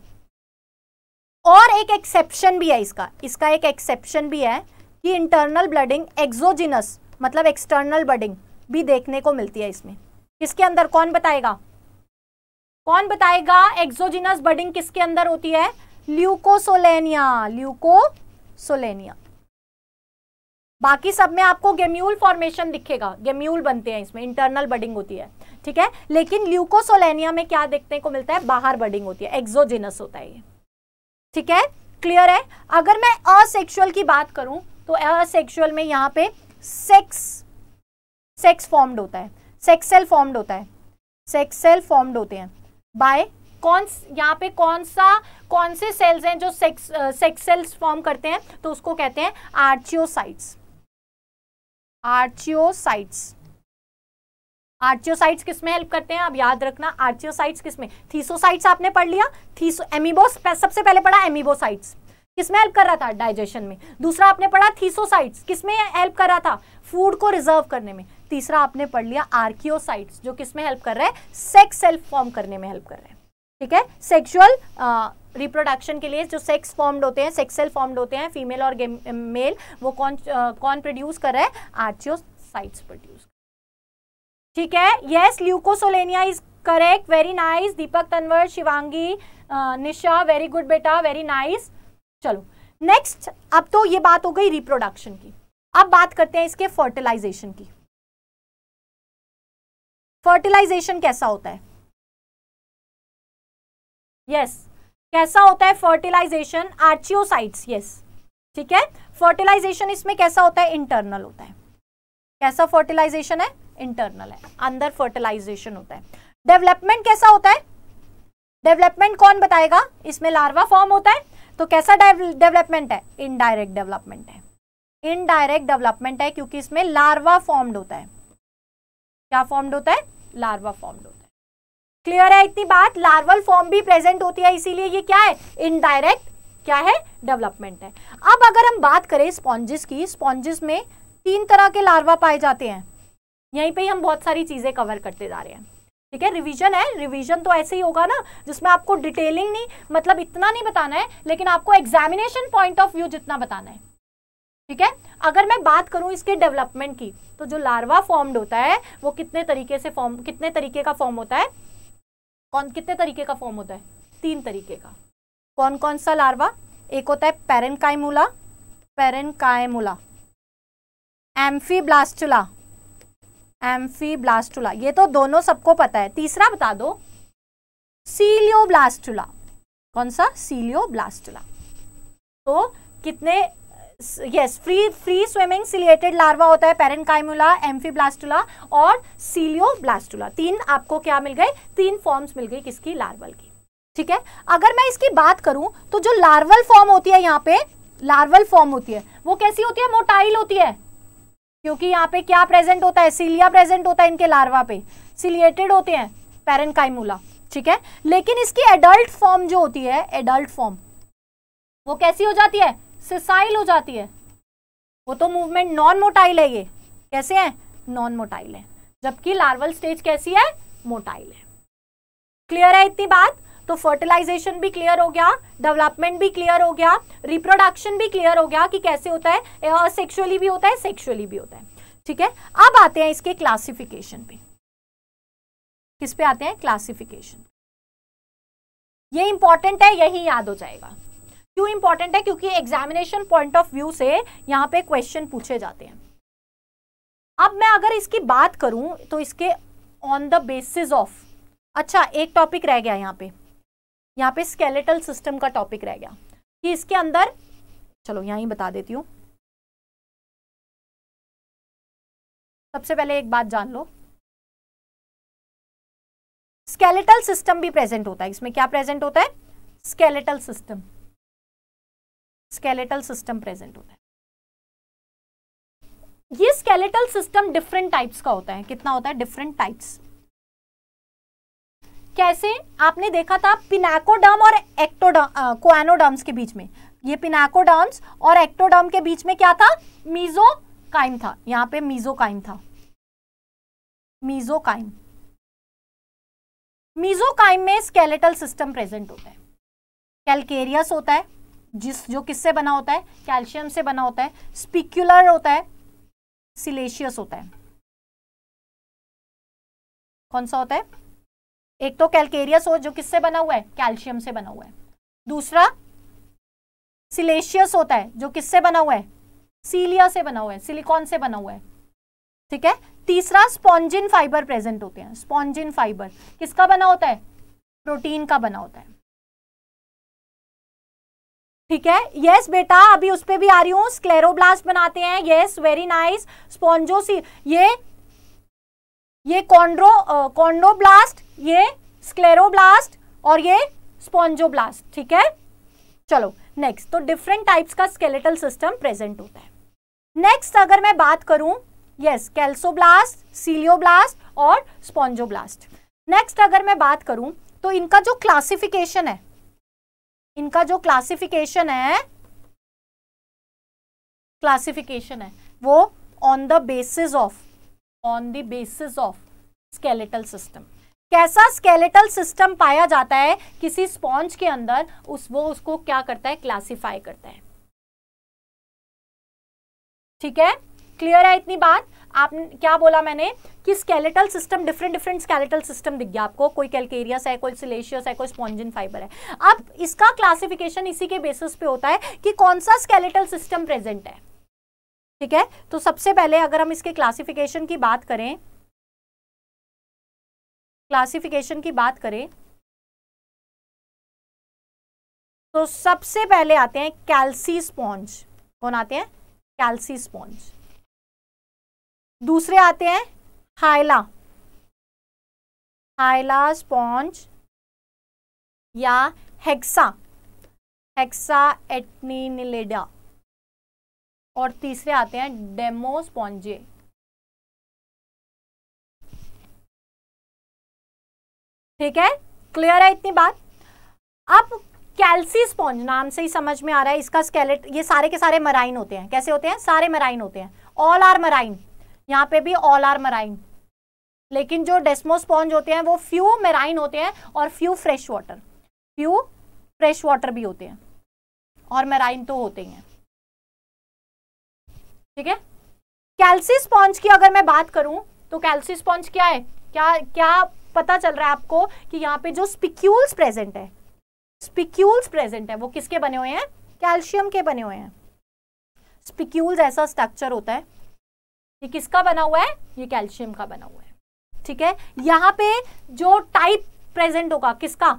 और एक एक्सेप्शन भी है इसका इसका एक एक्सेप्शन भी है कि इंटरनल ब्लडिंग एक्सोजिनस मतलब एक्सटर्नल ब्लडिंग भी देखने को मिलती है इसमें किसके अंदर कौन बताएगा कौन बताएगा एक्सोजिनस बडिंग किसके अंदर होती है ल्यूकोसोलेनिया ल्यूकोसोलेनिया बाकी सब में आपको गेम्यूल फॉर्मेशन दिखेगा गेम्यूल बनते हैं इसमें इंटरनल बडिंग होती है ठीक है लेकिन ल्यूकोसोलेनिया में क्या देखने को मिलता है बाहर बडिंग होती है एक्सोजिनस होता है ये ठीक है क्लियर है अगर मैं असेक्सुअल की बात करूं तो असेक्सुअल में यहाँ पे सेक्स सेक्स फॉर्म्ड होता है सेक्स सेल फॉर्म्ड होता है सेक्स सेल फॉर्म्ड होते हैं बाय कौन यहाँ पे कौन सा कौन से सेल्स हैं जो सेक्स सेक्स सेल्स फॉर्म करते हैं तो उसको कहते हैं आर्चियोसाइट्स आर्चियोसाइट्स आर्चियोसाइट्स किसमें हेल्प करते हैं अब याद रखना आर्चियोसाइट्स किसमें थीसोसाइट्स आपने पढ़ लिया थीसो एमिबोस सबसे पहले पढ़ा एमिबोसाइट्स किसमें हेल्प कर रहा था डाइजेशन में दूसरा आपने पढ़ा थीसोसाइट्स किसमें हेल्प कर रहा था फूड को रिजर्व करने में तीसरा आपने पढ़ लिया आर्कियोसाइट्स जो किसमें हेल्प कर रहा है सेक्स सेल्फ फॉर्म करने में हेल्प कर रहे हैं ठीक है सेक्सुअल रिप्रोडक्शन uh, के लिए जो सेक्स फॉर्म्ड होते हैं सेक्सल फॉर्म्ड होते हैं फीमेल और मेल uh, वो कौन आ, uh, कौन प्रोड्यूस कर रहा है आर्चियोसाइट्स प्रोड्यूस ठीक है yes Leucosolenia is correct very nice Deepak Tanwar Shivangi Nisha very good बेटा वेरी नाइस चलो नेक्स्ट अब तो ये बात हो गई रिप्रोडक्शन की अब बात करते हैं इसके फर्टिलाइजेशन की फर्टिलाइजेशन कैसा होता है यस कैसा होता है फर्टिलाइजेशन आर्चियोसाइट्स यस ठीक है फर्टिलाइजेशन इसमें कैसा होता है इंटरनल होता है कैसा फर्टिलाइजेशन है इंटरनल है अंदर फर्टिलाइजेशन होता है डेवलपमेंट कैसा होता है डेवलपमेंट कौन बताएगा इसमें लार्वा फॉर्म होता है तो कैसा डेवलपमेंट है इनडायरेक्ट डेवलपमेंट है इनडायरेक्ट डेवलपमेंट है क्योंकि इसमें लार्वा फॉर्म्ड होता है क्या फॉर्म्ड होता है लार्वा फॉर्म्ड होता है क्लियर है इतनी बात लार्वल फॉर्म भी प्रेजेंट होती है इसीलिए ये क्या है इनडायरेक्ट क्या है डेवलपमेंट है अब अगर हम बात करें स्पॉन्जेस की स्पॉन्जेस में तीन तरह के लार्वा पाए जाते हैं यहीं पे ही हम बहुत सारी चीज़ें कवर करते जा रहे हैं ठीक है रिवीजन है रिवीजन तो ऐसे ही होगा ना जिसमें आपको डिटेलिंग नहीं मतलब इतना नहीं बताना है लेकिन आपको एग्जामिनेशन पॉइंट ऑफ व्यू जितना बताना है ठीक है अगर मैं बात करूं इसके डेवलपमेंट की तो जो लार्वा फॉर्म्ड होता है वो कितने तरीके से फॉर्म कितने तरीके का फॉर्म होता है कौन कितने तरीके का फॉर्म होता है तीन तरीके का कौन कौन सा लार्वा एक होता है एम्फी ब्लास्टुला एम्फी ब्लास्टुला ये तो दोनों सबको पता है तीसरा बता दो सीलियो ब्लास्टुला कौन सा सीलियो ब्लास्टुला तो कितने yes free free swimming ciliated larva होता है एम्फी ब्लास्टुला और ब्लास्टुला तीन आपको क्या मिल गए तीन फॉर्म्स मिल गई किसकी लार्वल की ठीक है अगर मैं इसकी बात करूं तो जो लार्वल फॉर्म होती है यहाँ पे लार्वल फॉर्म होती है वो कैसी होती है मोटाइल होती है क्योंकि यहाँ पे क्या प्रेजेंट होता है सीलिया प्रेजेंट होता है इनके लार्वा पे सिलिएटेड होते हैं काइमुला ठीक है लेकिन इसकी एडल्ट फॉर्म जो होती है एडल्ट फॉर्म वो कैसी हो जाती है सिसाइल हो जाती है वो तो मूवमेंट नॉन मोटाइल है ये कैसे है नॉन मोटाइल है जबकि लार्वल स्टेज कैसी है मोटाइल है क्लियर है इतनी बात तो फर्टिलाइजेशन भी क्लियर हो गया डेवलपमेंट भी क्लियर हो गया रिप्रोडक्शन भी क्लियर हो गया कि कैसे होता है सेक्सुअली भी होता है सेक्सुअली भी होता है ठीक है अब आते हैं इसके क्लासिफिकेशन पे किस पे आते हैं क्लासिफिकेशन ये इंपॉर्टेंट है यही याद हो जाएगा क्यों इंपॉर्टेंट है क्योंकि एग्जामिनेशन पॉइंट ऑफ व्यू से यहाँ पे क्वेश्चन पूछे जाते हैं अब मैं अगर इसकी बात करूं तो इसके ऑन द बेसिस ऑफ अच्छा एक टॉपिक रह गया यहाँ पे यहाँ पे स्केलेटल सिस्टम का टॉपिक रह गया कि इसके अंदर चलो यहाँ ही बता देती हूँ सबसे पहले एक बात जान लो स्केलेटल सिस्टम भी प्रेजेंट होता है इसमें क्या प्रेजेंट होता है skeletal system skeletal system present होता है ये स्केलेटल सिस्टम डिफरेंट टाइप्स का होता है कितना होता है डिफरेंट टाइप्स कैसे आपने देखा था पिनाकोडर्म और एक्टोडर्म कोएनोडर्म्स के बीच में ये पिनाकोडर्म्स और एक्टोडर्म के बीच में क्या था मीजोकाइम था यहां पे मीजोकाइम था मीजोकाइम मीजोकाइम में स्केलेटल सिस्टम प्रेजेंट होता है कैलकेरियस होता है जिस जो किससे बना होता है कैल्शियम से बना होता है स्पीक्यूलर होता है सिलेशियस होता है कौन सा होता है एक तो कैलकेरियस हो जो किससे बना हुआ है कैल्शियम से बना हुआ है दूसरा सिलेशियस होता है जो किससे बना हुआ है सीलिया से बना हुआ है सिलिकॉन से बना हुआ है ठीक है तीसरा स्पॉन्जिन फाइबर प्रेजेंट होते हैं स्पॉन्जिन फाइबर किसका बना होता है प्रोटीन का बना होता है ठीक है यस yes, बेटा अभी उस पर भी आ रही हूँ स्क्लेरोब्लास्ट बनाते हैं यस वेरी नाइस स्पॉन्जोसी ये ये कॉन्ड्रो कॉन्ड्रोब्लास्ट ये स्क्लेरोब्लास्ट और ये स्पॉन्जोब्लास्ट ठीक है चलो नेक्स्ट तो डिफरेंट टाइप्स का स्केलेटल सिस्टम प्रेजेंट होता है नेक्स्ट अगर मैं बात करूं यस कैल्सोब्लास्ट सीलियोब्लास्ट और स्पॉन्जोब्लास्ट नेक्स्ट अगर मैं बात करूं तो इनका जो क्लासिफिकेशन है इनका जो क्लासिफिकेशन है क्लासिफिकेशन है वो on the basis of on the basis of skeletal system कैसा स्केलेटल सिस्टम पाया जाता है किसी स्पॉन्ज के अंदर उस वो उसको क्या करता है क्लासिफाई करता है ठीक है क्लियर है इतनी बात आप क्या बोला मैंने कि skeletal system different different skeletal system दिख गया आपको कोई कैलकेरियस है कोई सिलेशियस है कोई स्पॉन्जिन फाइबर है अब इसका क्लासिफिकेशन इसी के बेसिस पे होता है कि कौन सा स्केलेटल सिस्टम प्रेजेंट है ठीक है तो सबसे पहले अगर हम इसके क्लासिफिकेशन की बात करें क्लासिफिकेशन की बात करें तो सबसे पहले आते हैं कैल्सी स्पॉन्ज कौन आते हैं कैल्सी स्पॉन्ज दूसरे आते हैं हाइला हाइला स्पॉन्ज या हेक्सा हेक्सा एटनीडा और तीसरे आते हैं डेमो स्पॉन्जे ठीक है क्लियर है इतनी बात अब कैल्सी स्पॉन्ज नाम से ही समझ में आ रहा है इसका स्केलेट ये सारे के सारे मराइन होते हैं कैसे होते हैं सारे मराइन होते हैं ऑल आर मराइन यहाँ पे भी ऑल आर मराइन लेकिन जो डेस्मोस्पॉन्ज होते हैं वो फ्यू मेराइन होते हैं और few fresh water few fresh water भी होते हैं और मेराइन तो होते ही हैं ठीक है कैल्सी स्पॉन्ज की अगर मैं बात करूं तो कैल्सी स्पॉन्ज क्या है क्या क्या पता चल रहा है आपको कि यहाँ पे जो स्पिक्यूल्स प्रेजेंट है स्पिक्यूल्स प्रेजेंट है वो किसके बने हुए हैं कैल्शियम के बने हुए हैं स्पिक्यूल्स ऐसा स्ट्रक्चर होता है ये किसका बना हुआ है ये कैल्शियम का बना हुआ है ठीक है यहाँ पे जो टाइप प्रेजेंट होगा किसका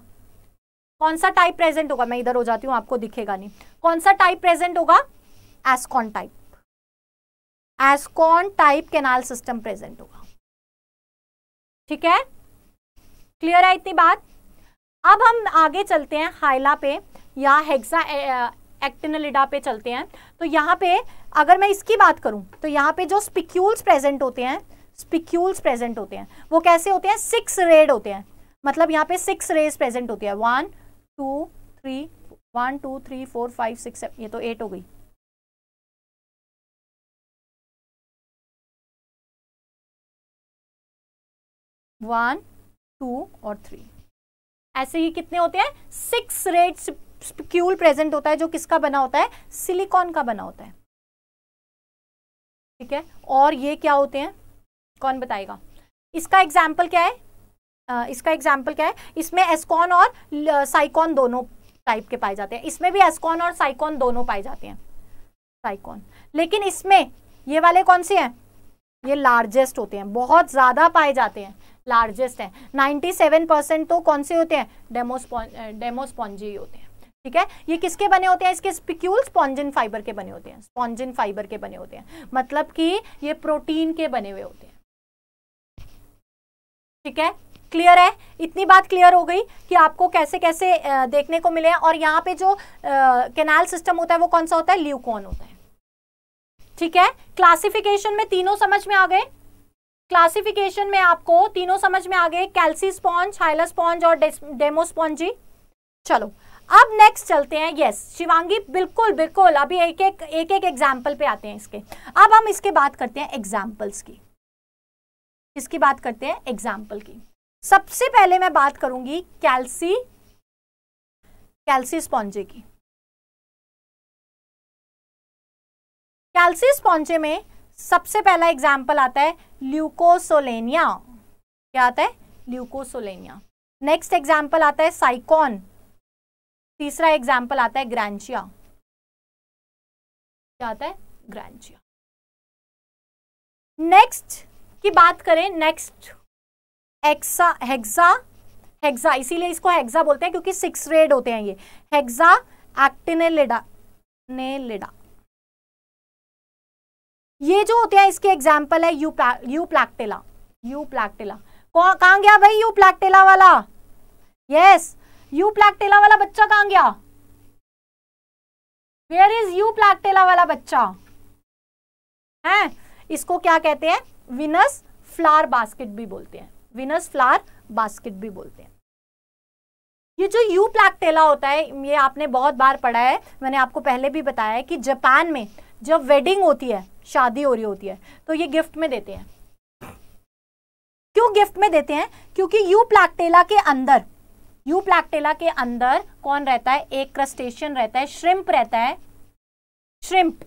कौन सा टाइप प्रेजेंट होगा मैं इधर हो जाती हूँ आपको दिखेगा नहीं कौन सा टाइप प्रेजेंट होगा ascon type ascon type canal system present होगा ठीक है क्लियर है इतनी बात अब हम आगे चलते हैं हाइला पे या हेक्सा एक्टिनलिडा पे चलते हैं तो यहाँ पे अगर मैं इसकी बात करूं तो यहाँ पे जो स्पिक्यूल्स प्रेजेंट होते हैं स्पिक्यूल्स प्रेजेंट होते हैं वो कैसे होते हैं सिक्स रेड होते हैं मतलब यहाँ पे सिक्स रेज प्रेजेंट होती है one two three one two three four five six ये तो एट हो गई वन टू और थ्री ऐसे ही कितने होते हैं सिक्स रेड स्पिक्यूल प्रेजेंट होता है जो किसका बना होता है सिलिकॉन का बना होता है ठीक है और ये क्या होते हैं कौन बताएगा इसका एग्जाम्पल क्या है आ, इसका एग्जाम्पल क्या है इसमें एस्कॉन और साइकॉन दोनों टाइप के पाए जाते हैं इसमें भी एस्कॉन और साइकॉन दोनों पाए जाते हैं साइकॉन लेकिन इसमें ये वाले कौन से हैं ये लार्जेस्ट होते हैं बहुत ज़्यादा पाए जाते हैं लार्जेस्ट हैं 97 परसेंट तो कौन से होते हैं डेमोस्पॉन्जी होते हैं ठीक है ये किसके बने होते हैं इसके स्पिक्यूल स्पॉन्जिन फाइबर के बने होते हैं स्पॉन्जिन फाइबर के बने होते हैं मतलब कि ये प्रोटीन के बने हुए होते हैं ठीक है क्लियर है इतनी बात क्लियर हो गई कि आपको कैसे कैसे देखने को मिले और यहाँ पे जो कैनाल सिस्टम होता है वो कौन सा होता है ल्यूकोन होता है ठीक है क्लासिफिकेशन में तीनों समझ में आ गए क्लासिफिकेशन में आपको तीनों समझ में आ गए कैल्सी स्पॉन्ज हाइलस स्पॉन्ज और डेमोस्पॉन्जी चलो अब नेक्स्ट चलते हैं यस शिवांगी बिल्कुल बिल्कुल अभी एक एक एक एक एग्जाम्पल पे आते हैं इसके अब हम इसके बात करते हैं एग्जाम्पल्स की इसकी बात करते हैं एग्जाम्पल की सबसे पहले मैं बात करूंगी कैल्सी कैल्सी स्पॉन्जे की कैल्सी स्पॉन्जे में सबसे पहला एग्जाम्पल आता है ल्यूकोसोलेनिया क्या आता है ल्यूकोसोलेनिया नेक्स्ट एग्जाम्पल आता है साइकॉन तीसरा एग्जाम्पल आता है ग्रांचिया क्या आता है ग्रांचिया नेक्स्ट की बात करें नेक्स्ट एक्सा हेक्सा हेक्सा इसीलिए इसको हेक्सा बोलते हैं क्योंकि सिक्स रेड होते हैं ये हेक्सा एक्टिनेलिडा लिडा ये जो होते हैं इसके एग्जाम्पल है यू प्ला, यू प्लैक्टेला यू प्लैक्टेला कहा गया भाई यू प्लैक्टेला वाला यस यू प्लैकटेला वाला बच्चा कहाँ गया वेयर इज यू प्लैकटेला वाला बच्चा है इसको क्या कहते हैं विनस फ्लावर बास्केट भी बोलते हैं विनस फ्लावर बास्केट भी बोलते हैं ये जो यू प्लैकटेला होता है ये आपने बहुत बार पढ़ा है मैंने आपको पहले भी बताया है कि जापान में जब वेडिंग होती है शादी हो रही होती है तो ये गिफ्ट में देते हैं क्यों गिफ्ट में देते हैं क्योंकि यू प्लैकटेला के अंदर यू प्लैक्टेला के अंदर कौन रहता है एक क्रस्टेशियन रहता है श्रिम्प रहता है श्रिम्प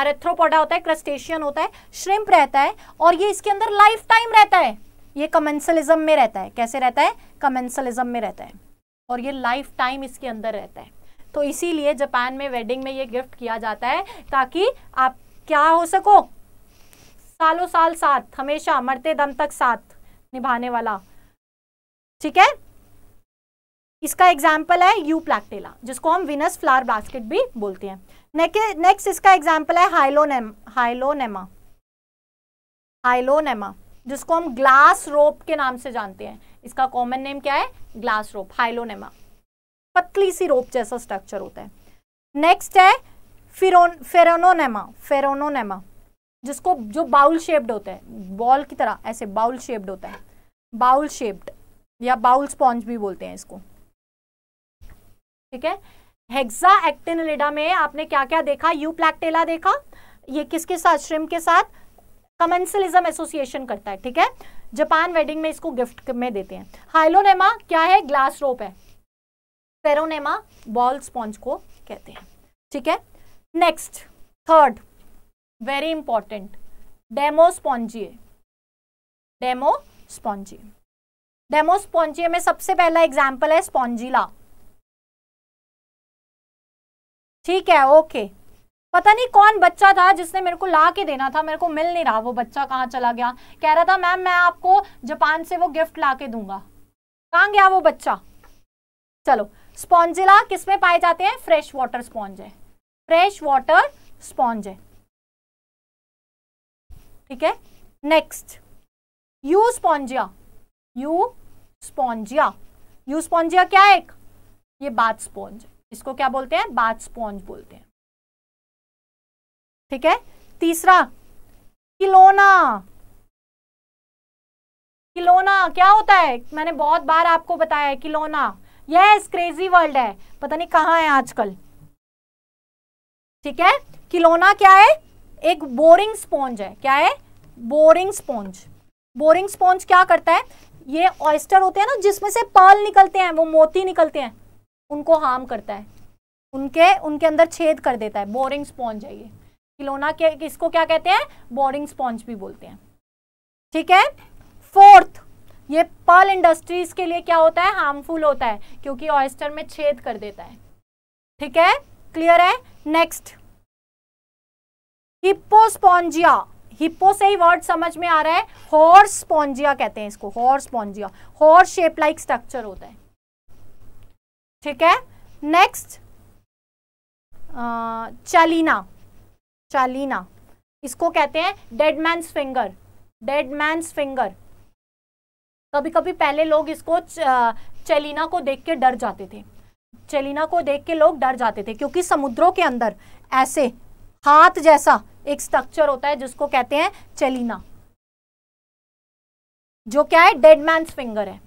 एरेथ्रोपोडा होता है क्रस्टेशियन होता है श्रिम्प रहता है और ये इसके अंदर लाइफ टाइम रहता है ये कमेंसलिज्म में रहता है कैसे रहता है कमेंसलिज्म में रहता है और ये लाइफ टाइम इसके अंदर रहता है तो इसीलिए जापान में वेडिंग में ये गिफ्ट किया जाता है ताकि आप क्या हो सको सालों साल साथ हमेशा मरते दम तक साथ निभाने वाला ठीक है इसका एग्जाम्पल है यू प्लैक्टेला जिसको हम विनस फ्लावर बास्केट भी बोलते हैं नेक्स्ट इसका एग्जाम्पल है हाइलोनेम हाइलोनेमा हाइलोनेमा जिसको हम ग्लास रोप के नाम से जानते हैं इसका कॉमन नेम क्या है ग्लास रोप हाइलोनेमा पतली सी रोप जैसा स्ट्रक्चर होता है नेक्स्ट है फिरोन फेरोनोनेमा फेरोनोनेमा जिसको जो बाउल शेप्ड होता है बॉल की तरह ऐसे बाउल शेप्ड होता है बाउल शेप्ड या बाउल स्पॉन्ज भी बोलते हैं इसको ठीक है हेक्सा एक्टिनलिडा में आपने क्या क्या देखा यू प्लैक्टेला देखा ये किसके साथ श्रिम के साथ कमेंसलिज्म एसोसिएशन करता है ठीक है जापान वेडिंग में इसको गिफ्ट में देते हैं हाइलोनेमा क्या है ग्लास रोप है पेरोनेमा बॉल स्पॉन्ज को कहते हैं ठीक है next third very important Demospongiae Demospongiae Demospongiae में सबसे पहला एग्जाम्पल है स्पॉन्जिला ठीक है ओके पता नहीं कौन बच्चा था जिसने मेरे को ला के देना था मेरे को मिल नहीं रहा वो बच्चा कहाँ चला गया कह रहा था मैम मैं आपको जापान से वो गिफ्ट ला के दूंगा कहाँ गया वो बच्चा चलो स्पॉन्जिला किसमें पाए जाते हैं फ्रेश वाटर स्पॉन्ज है फ्रेश वाटर स्पॉन्ज है ठीक है next Euspongia Euspongia Euspongia क्या है एक ये बात स्पॉन्ज इसको क्या बोलते हैं बात स्पॉन्ज बोलते हैं ठीक है तीसरा खिलौना खिलौना क्या होता है मैंने बहुत बार आपको बताया है खिलौना यस क्रेजी वर्ल्ड है पता नहीं कहाँ है आजकल ठीक है खिलौना क्या है एक बोरिंग स्पॉन्ज है क्या है बोरिंग स्पॉन्ज बोरिंग स्पॉन्ज क्या करता है ये ऑयस्टर होते हैं ना जिसमें से पाल निकलते हैं वो मोती निकलते हैं उनको हार्म करता है उनके उनके अंदर छेद कर देता है बोरिंग स्पॉन्ज है ये खिलौना के इसको क्या कहते हैं बोरिंग स्पॉन्ज भी बोलते हैं ठीक है फोर्थ ये पर्ल इंडस्ट्रीज के लिए क्या होता है हार्मफुल होता है क्योंकि ऑयस्टर में छेद कर देता है ठीक है क्लियर है नेक्स्ट हिप्पोस्पॉन्जिया हिप्पो से ही वर्ड समझ में आ रहा है हॉर्स स्पॉन्जिया कहते हैं इसको horse Spongia horse shape like structure होता है ठीक है नेक्स्ट चालीना चालीना इसको कहते हैं dead man's finger dead man's finger कभी कभी पहले लोग इसको चलीना को देख के डर जाते थे चलीना को देख के लोग डर जाते थे क्योंकि समुद्रों के अंदर ऐसे हाथ जैसा एक स्ट्रक्चर होता है जिसको कहते हैं चलीना जो क्या है डेड मैंस फिंगर है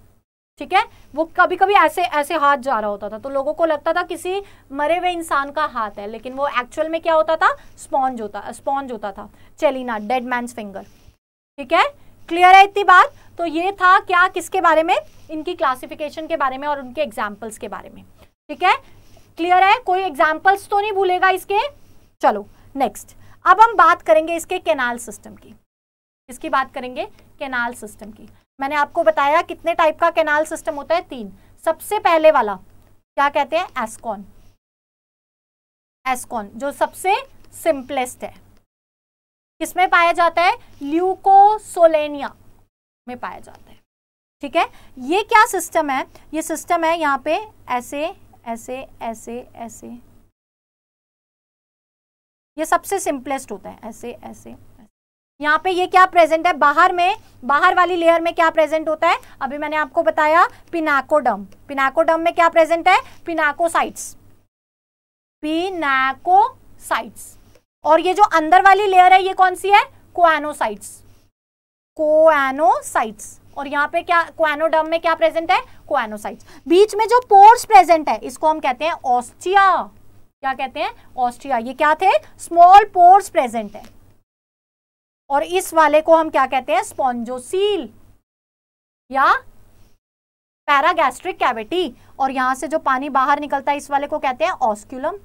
ठीक है वो कभी कभी ऐसे ऐसे हाथ जा रहा होता था तो लोगों को लगता था किसी मरे हुए इंसान का हाथ है लेकिन वो एक्चुअल में क्या होता था स्पॉन्ज होता स्पॉन्ज होता था चेलिना डेड मैं फिंगर ठीक है क्लियर है इतनी बात तो ये था क्या किसके बारे में इनकी क्लासिफिकेशन के बारे में और उनके एग्जाम्पल्स के बारे में ठीक है क्लियर है कोई एग्जाम्पल्स तो नहीं भूलेगा इसके चलो नेक्स्ट अब हम बात करेंगे इसके केनाल सिस्टम की इसकी बात करेंगे केनाल सिस्टम की मैंने आपको बताया कितने टाइप का कैनाल सिस्टम होता है तीन सबसे पहले वाला क्या कहते हैं एस्कॉन एस्कॉन जो सबसे सिंपलेस्ट है किसमें पाया जाता है ल्यूकोसोलेनिया में पाया जाता है ठीक है ये क्या सिस्टम है ये सिस्टम है यहाँ पे ऐसे ऐसे ऐसे ऐसे ये सबसे सिंपलेस्ट होता है ऐसे ऐसे यहाँ पे ये क्या प्रेजेंट है बाहर में बाहर वाली लेयर में क्या प्रेजेंट होता है अभी मैंने आपको बताया पिनाकोडम पिनाकोडम में क्या प्रेजेंट है पिनाकोसाइट्स पिनाकोसाइट्स और ये जो अंदर वाली लेयर है ये कौन सी है क्वानोसाइट्स क्वानोसाइट्स और यहाँ पे क्या क्वानोडम में क्या प्रेजेंट है क्वानोसाइट्स बीच में जो पोर्स प्रेजेंट है इसको हम कहते हैं ऑस्टिया क्या कहते हैं ऑस्ट्रिया ये क्या थे स्मॉल पोर्स प्रेजेंट है और इस वाले को हम क्या कहते हैं स्पॉन्जोसील या पैरागैस्ट्रिक कैविटी और यहां से जो पानी बाहर निकलता है इस वाले को कहते हैं ऑस्क्यूलम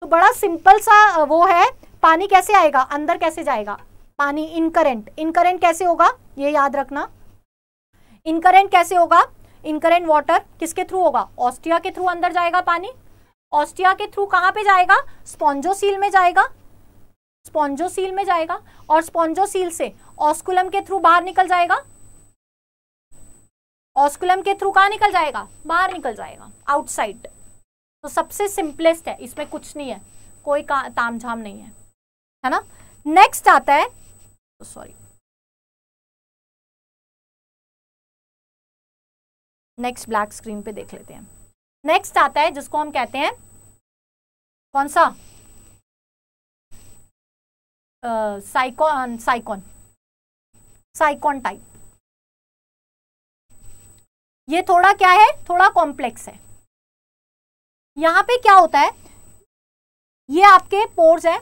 तो बड़ा सिंपल सा वो है पानी कैसे आएगा अंदर कैसे जाएगा पानी इनकरेंट इनकरेंट कैसे होगा ये याद रखना इनकरेंट कैसे होगा इनकरेंट वाटर किसके थ्रू होगा ऑस्ट्रिया के थ्रू अंदर जाएगा पानी ऑस्टिया के थ्रू कहां पे जाएगा स्पॉन्जोसील में जाएगा स्पॉन्जोसील में जाएगा और स्पॉन्जोसील से ऑस्कुलम के थ्रू बाहर निकल जाएगा ऑस्कुलम के थ्रू कहाँ निकल जाएगा बाहर निकल जाएगा आउटसाइड तो सबसे सिंपलेस्ट है इसमें कुछ नहीं है कोई ताम झाम नहीं है है ना नेक्स्ट आता है सॉरी नेक्स्ट ब्लैक स्क्रीन पे देख लेते हैं नेक्स्ट आता है जिसको हम कहते हैं कौन सा साइकॉन साइकॉन साइकॉन टाइप ये थोड़ा क्या है थोड़ा कॉम्प्लेक्स है यहां पे क्या होता है ये आपके पोर्स हैं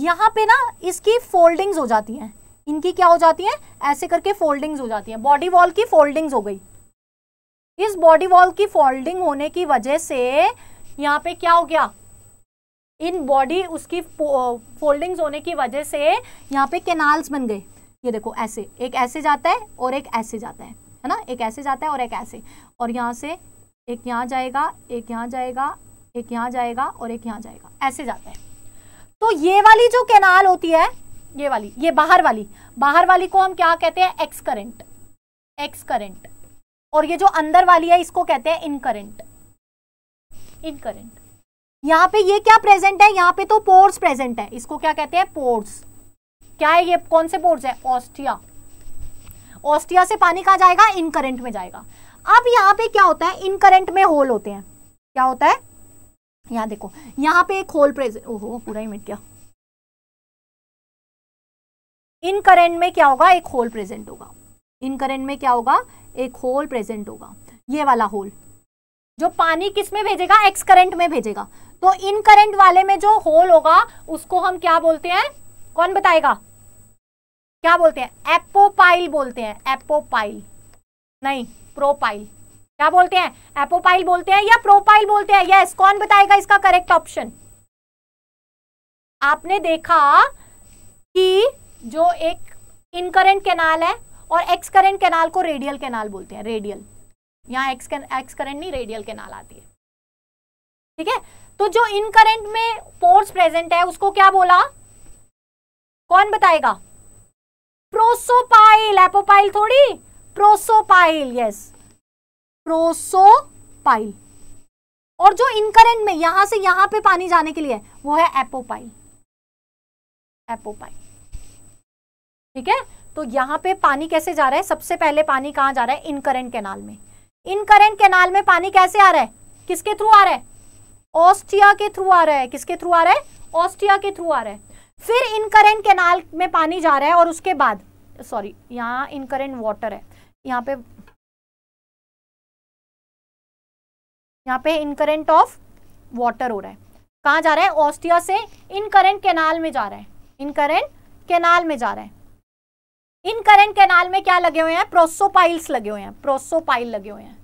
यहां पे ना इसकी फोल्डिंग्स हो जाती हैं इनकी क्या हो जाती है ऐसे करके फोल्डिंग्स हो जाती हैं बॉडी वॉल की फोल्डिंग्स हो गई इस बॉडी वॉल की फोल्डिंग होने की वजह से यहाँ पे क्या हो गया इन बॉडी उसकी फोल्डिंग्स होने की वजह से यहाँ पे केनाल्स बन गए ये देखो ऐसे एक ऐसे जाता है और एक ऐसे जाता है है ना एक ऐसे जाता है और एक ऐसे और यहाँ से एक यहाँ जाएगा एक यहाँ जाएगा एक यहाँ जाएगा और एक यहाँ जाएगा ऐसे जाता है तो ये वाली जो केनाल होती है ये वाली ये बाहर वाली बाहर वाली को हम क्या कहते हैं एक्स करेंट एक्स करेंट और ये जो अंदर वाली है इसको कहते हैं इनकरेंट इनकरेंट यहाँ पे ये क्या प्रेजेंट है यहाँ पे तो पोर्स प्रेजेंट है इसको क्या कहते हैं पोर्स क्या है ये कौन से पोर्स है ऑस्ट्रिया ऑस्ट्रिया से पानी कहा जाएगा इन करंट में जाएगा अब यहाँ पे क्या होता है इन करंट में होल होते हैं क्या होता है यहाँ देखो यहाँ पे एक होल प्रेजेंट ओहो पूरा ही मिट गया इन करेंट में क्या होगा एक होल प्रेजेंट होगा इन करेंट में क्या होगा एक होल प्रेजेंट होगा ये वाला होल जो पानी किस में भेजेगा एक्स करंट में भेजेगा तो इन करंट वाले में जो होल होगा उसको हम क्या बोलते हैं कौन बताएगा क्या बोलते हैं एपोपाइल बोलते हैं एपोपाइल नहीं प्रोपाइल क्या बोलते हैं एपोपाइल बोलते हैं या प्रोपाइल बोलते हैं यस कौन बताएगा इसका करेक्ट ऑप्शन आपने देखा कि जो एक इनकरेंट कैनाल है और एक्स करेंट कैनाल को रेडियल कैनाल बोलते हैं रेडियल यहां एक्स एक्स करेंट नहीं रेडियल कैनाल आती है ठीक है तो जो इनकरेंट में फोर्स प्रेजेंट है उसको क्या बोला कौन बताएगा प्रोसोपाइल एपोपाइल थोड़ी प्रोसोपाइल यस प्रोसोपाइल और जो इनकरेंट में यहां से यहां पे पानी जाने के लिए वो है एपोपाइल एपोपाइल ठीक है तो यहां पे पानी कैसे जा रहा है सबसे पहले पानी कहां जा रहा है इनकरेंट कैनाल में इनकरेंट कैनाल में पानी कैसे आ रहा है किसके थ्रू आ रहा है ऑस्ट्रिया के थ्रू आ रहा है किसके थ्रू आ रहा है ऑस्ट्रिया के थ्रू आ रहा है फिर इन करेंट कैनाल में पानी जा रहा है और उसके बाद सॉरी यहाँ इन करेंट वाटर है यहाँ पे यहाँ पे इनकरेंट ऑफ वाटर हो रहा है कहाँ जा रहा है ऑस्ट्रिया से इन करेंट कैनाल में जा रहा है करेंट कैनाल में जा रहा है करेंट कैनाल में क्या लगे हुए हैं प्रोसोपाइल्स लगे हुए हैं प्रोसोपाइल लगे हुए हैं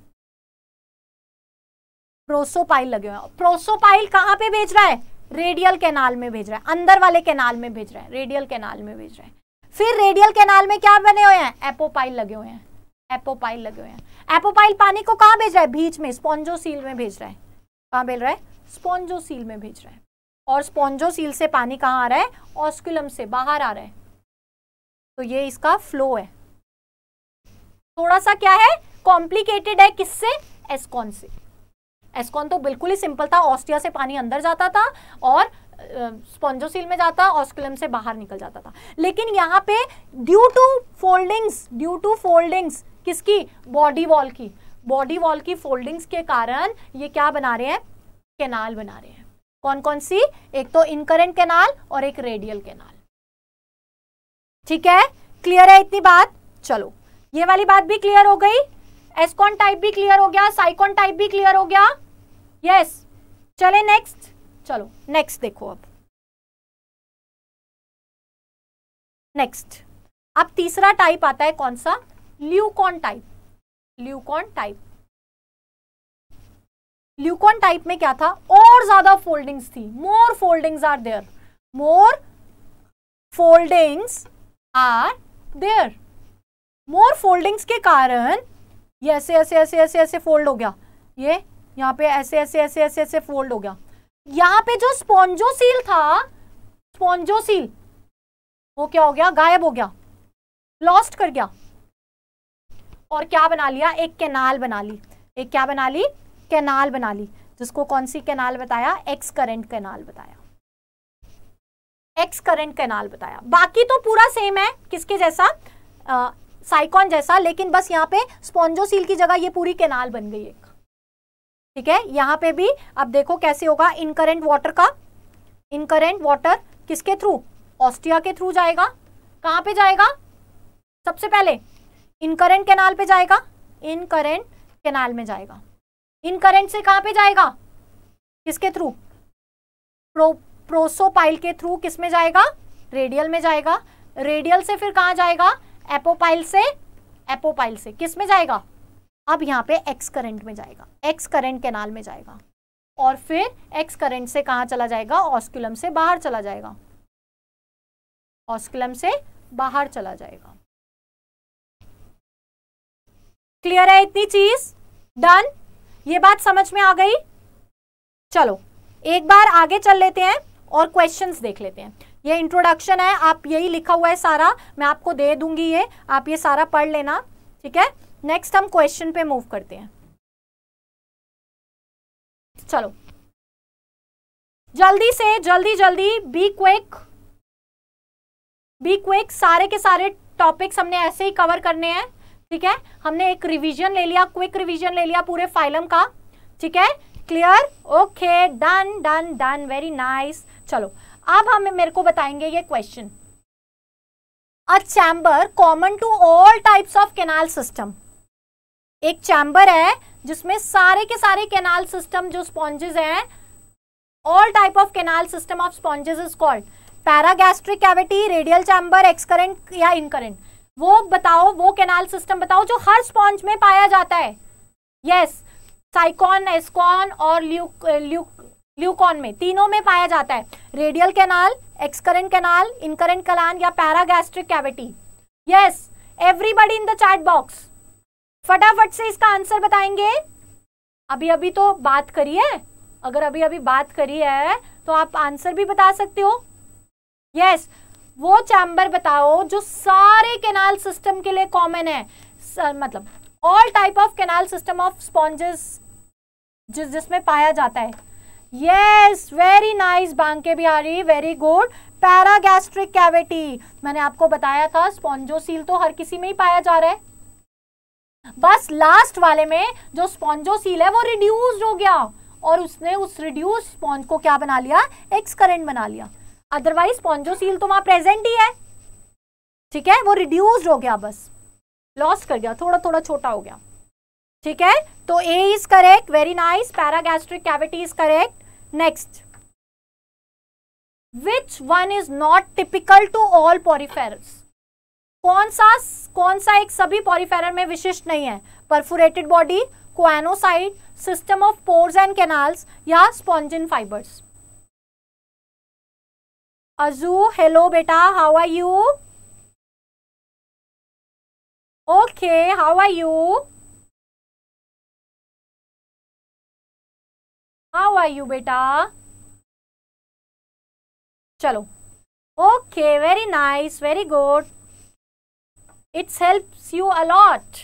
प्रोसोपाइल लगे हुए हैं प्रोसोपाइल कहाँ पे भेज रहा है रेडियल कैनाल में भेज रहा है अंदर वाले कैनाल में भेज रहा है रेडियल कैनाल में भेज रहा है फिर रेडियल कैनाल में क्या बने हुए हैं एपोपाइल लगे हुए हैं एपोपाइल लगे हुए हैं एपोपाइल पानी को कहाँ भेज रहा है बीच में स्पॉन्जोसील में भेज रहा है कहाँ भेज रहा है स्पॉन्जोसील में भेज रहा है और स्पॉन्जोसील से पानी कहाँ आ रहा है ऑस्कुलम से बाहर आ रहा है तो ये इसका फ्लो है थोड़ा सा क्या है कॉम्प्लिकेटेड है किससे एस्कॉन से एस्कॉन तो बिल्कुल ही सिंपल था ऑस्टिया से पानी अंदर जाता था और स्पॉन्जोसील में जाता ऑस्कुलम से बाहर निकल जाता था लेकिन यहाँ पे due to foldings due to foldings किसकी बॉडी वॉल की बॉडी वॉल की फोल्डिंग्स के कारण ये क्या बना रहे हैं कैनाल बना रहे हैं कौन कौन सी एक तो इनकरेंट कैनाल और एक रेडियल कैनाल ठीक है क्लियर है इतनी बात चलो ये वाली बात भी क्लियर हो गई एसकॉन टाइप भी क्लियर हो गया साइकॉन टाइप भी क्लियर हो गया यस yes. चले नेक्स्ट चलो नेक्स्ट देखो अब नेक्स्ट अब तीसरा टाइप आता है कौन सा leucon type leucon type leucon type में क्या था और ज्यादा फोल्डिंग्स थी more foldings are there more foldings are there more foldings के कारण ये ऐसे ऐसे ऐसे ऐसे ऐसे फोल्ड हो गया ये यहाँ पे ऐसे ऐसे ऐसे ऐसे ऐसे फोल्ड हो गया यहाँ पे जो स्पॉन्जोसील था स्पॉन्जोसील वो क्या हो गया गायब हो गया लॉस्ट कर गया और क्या बना लिया एक कैनाल बना ली एक क्या बना ली कैनाल बना ली जिसको कौन सी कैनाल बताया एक्स करंट कैनाल बताया एक्स करंट कैनाल बताया बाकी तो पूरा सेम है किसके जैसा साइकॉन जैसा लेकिन बस यहाँ पे स्पॉन्जोसील की जगह ये पूरी केनाल बन गई एक ठीक है यहाँ पे भी अब देखो कैसे होगा इनकरेंट वाटर का इनकरेंट वाटर किसके थ्रू ऑस्ट्रिया के थ्रू जाएगा कहाँ पे जाएगा सबसे पहले इनकरेंट कैनाल पे जाएगा इनकरेंट केनाल में जाएगा इनकरेंट से कहाँ पे जाएगा किसके थ्रू प्रो प्रोसोपाइल के थ्रू किस में जाएगा रेडियल में जाएगा रेडियल से फिर कहाँ जाएगा एपोपाइल से एपोपाइल से किस में जाएगा अब यहाँ पे एक्स करंट में जाएगा एक्स करंट कैनाल में जाएगा और फिर एक्स करंट से कहाँ चला जाएगा ऑस्कुलम से बाहर चला जाएगा ऑस्कुलम से बाहर चला जाएगा क्लियर है इतनी चीज डन ये बात समझ में आ गई चलो एक बार आगे चल लेते हैं और क्वेश्चंस देख लेते हैं ये इंट्रोडक्शन है आप यही लिखा हुआ है सारा मैं आपको दे दूंगी ये आप ये सारा पढ़ लेना ठीक है नेक्स्ट हम क्वेश्चन पे मूव करते हैं चलो जल्दी से जल्दी जल्दी बी क्विक बी क्विक सारे के सारे टॉपिक्स हमने ऐसे ही कवर करने हैं ठीक है हमने एक रिवीजन ले लिया क्विक रिवीजन ले लिया पूरे फाइलम का ठीक है clear okay done done done very nice चलो अब हमें मेरे को बताएंगे ये question a chamber common to all types of canal system एक चैम्बर है जिसमें सारे के सारे कैनाल सिस्टम जो स्पॉन्जेस हैं all type of canal system of sponges is called paragastric cavity radial chamber excurrent या इनकरेंट वो बताओ वो कैनाल सिस्टम बताओ जो हर स्पॉन्ज में पाया जाता है यस साइकॉन एस्कॉन और ल्यूक ल्यूक ल्यूकॉन में तीनों में पाया जाता है radial canal excurrent canal incurrent कलान या paragastric cavity yes everybody in the chat box फटाफट से इसका आंसर बताएंगे अभी अभी तो बात करी है अगर अभी अभी बात करी है तो आप आंसर भी बता सकते हो यस yes, वो चैम्बर बताओ जो सारे कैनाल सिस्टम के लिए कॉमन है स, मतलब all type of canal system of sponges जिस जिसमें पाया जाता है yes very nice Banke Bihari very good paragastric cavity मैंने आपको बताया था स्पॉन्जोसील तो हर किसी में ही पाया जा रहा है बस लास्ट वाले में जो स्पॉन्जोसील है वो रिड्यूज हो गया और उसने उस रिड्यूस स्पॉन्ज को क्या बना लिया एक्स करेंट बना लिया अदरवाइज स्पॉन्जोसील तो वहां प्रेजेंट ही है ठीक है वो रिड्यूज हो गया बस लॉस्ट कर गया थोड़ा थोड़ा छोटा हो गया ठीक है तो A is correct very nice paragastric cavity is correct next which one is not typical to all poriferals? कौन सा कौन सा एक सभी पॉरीफेर में विशिष्ट नहीं है perforated body choanocyte system of pores and canals या स्पॉन्जिन फाइबर्स अजू हेलो बेटा how are you okay how are you how are you बेटा चलो okay very nice very good it's helps you a lot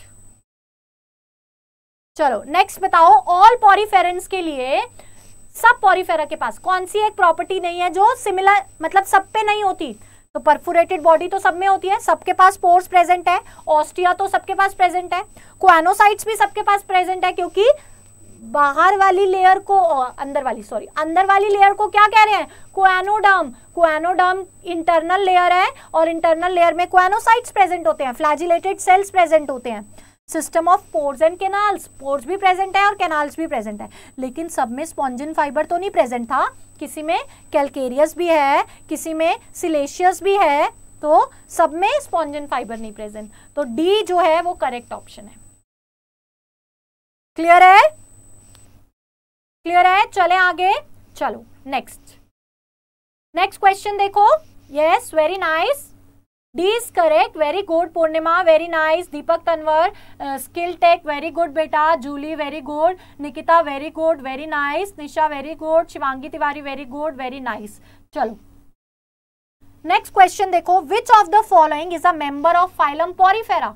चलो नेक्स्ट बताओ ऑल पॉरीफेरेंस के लिए सब पॉरीफेरा के पास कौन सी एक प्रॉपर्टी नहीं है जो सिमिलर मतलब सब पे नहीं होती तो परफोरेटेड बॉडी तो सब में होती है सबके पास पोर्स प्रेजेंट है ऑस्टिया तो सबके पास प्रेजेंट है क्वानोसाइट्स भी सबके पास प्रेजेंट है क्योंकि बाहर वाली लेयर को अंदर वाली सॉरी अंदर वाली लेयर को क्या कह रहे हैं कोएनोडर्म कोएनोडर्म इंटरनल लेयर है और इंटरनल लेयर में क्वेनोसाइट्स प्रेजेंट होते हैं फ्लैजिलेटेड सेल्स प्रेजेंट होते हैं system of pores and canals pores भी प्रेजेंट है और केनाल्स भी प्रेजेंट है लेकिन सब में स्पॉन्जिन फाइबर तो नहीं प्रेजेंट था किसी में कैलकेरियस भी है किसी में सिलेशियस भी है तो सब में स्पॉन्जिन फाइबर नहीं प्रेजेंट तो डी जो है वो करेक्ट ऑप्शन है क्लियर है क्लियर है चले आगे चलो नेक्स्ट नेक्स्ट क्वेश्चन देखो yes very nice D is correct very good Purnima very nice Deepak Tanwar skill tech very good बेटा Julie very good Nikita very good very nice Nisha very good Shivangi Tiwari very good very nice चलो नेक्स्ट क्वेश्चन देखो which of the following is a member of phylum Porifera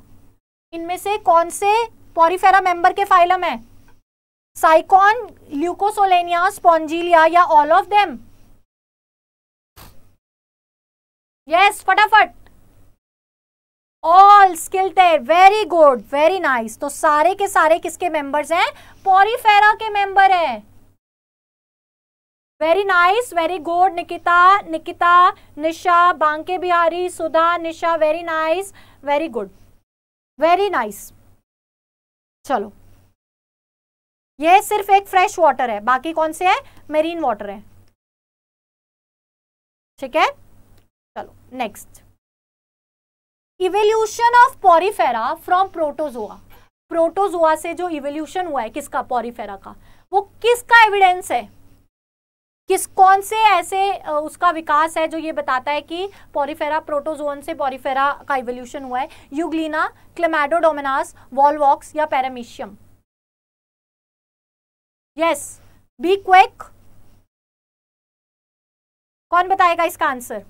इनमें से कौन से पॉरीफेरा मेंबर के फाइलम है साइकॉन ल्यूकोसोलेनिया स्पॉन्जिलिया या ऑल ऑफ देम यस फटाफट ऑल स्किल्टेर वेरी गुड वेरी नाइस तो सारे के सारे किसके मेंबर्स हैं पोरीफेरा के मेंबर हैं very nice very good Nikita Nikita Nisha Banke Bihari Sudha Nisha very nice very good very nice चलो यह सिर्फ एक फ्रेश वाटर है बाकी कौन से है मेरीन वाटर है ठीक है चलो next evolution of Porifera from protozoa protozoa से जो इवोल्यूशन हुआ है किसका पॉरीफेरा का वो किसका एविडेंस है किस कौन से ऐसे उसका विकास है जो ये बताता है कि पॉरीफेरा प्रोटोजोन से पॉरीफेरा का इवोल्यूशन हुआ है यूग्लिना क्लेमेडोडोमिनास वॉलवॉक्स या पैरामीशियम यस बी क्विक कौन बताएगा इसका answer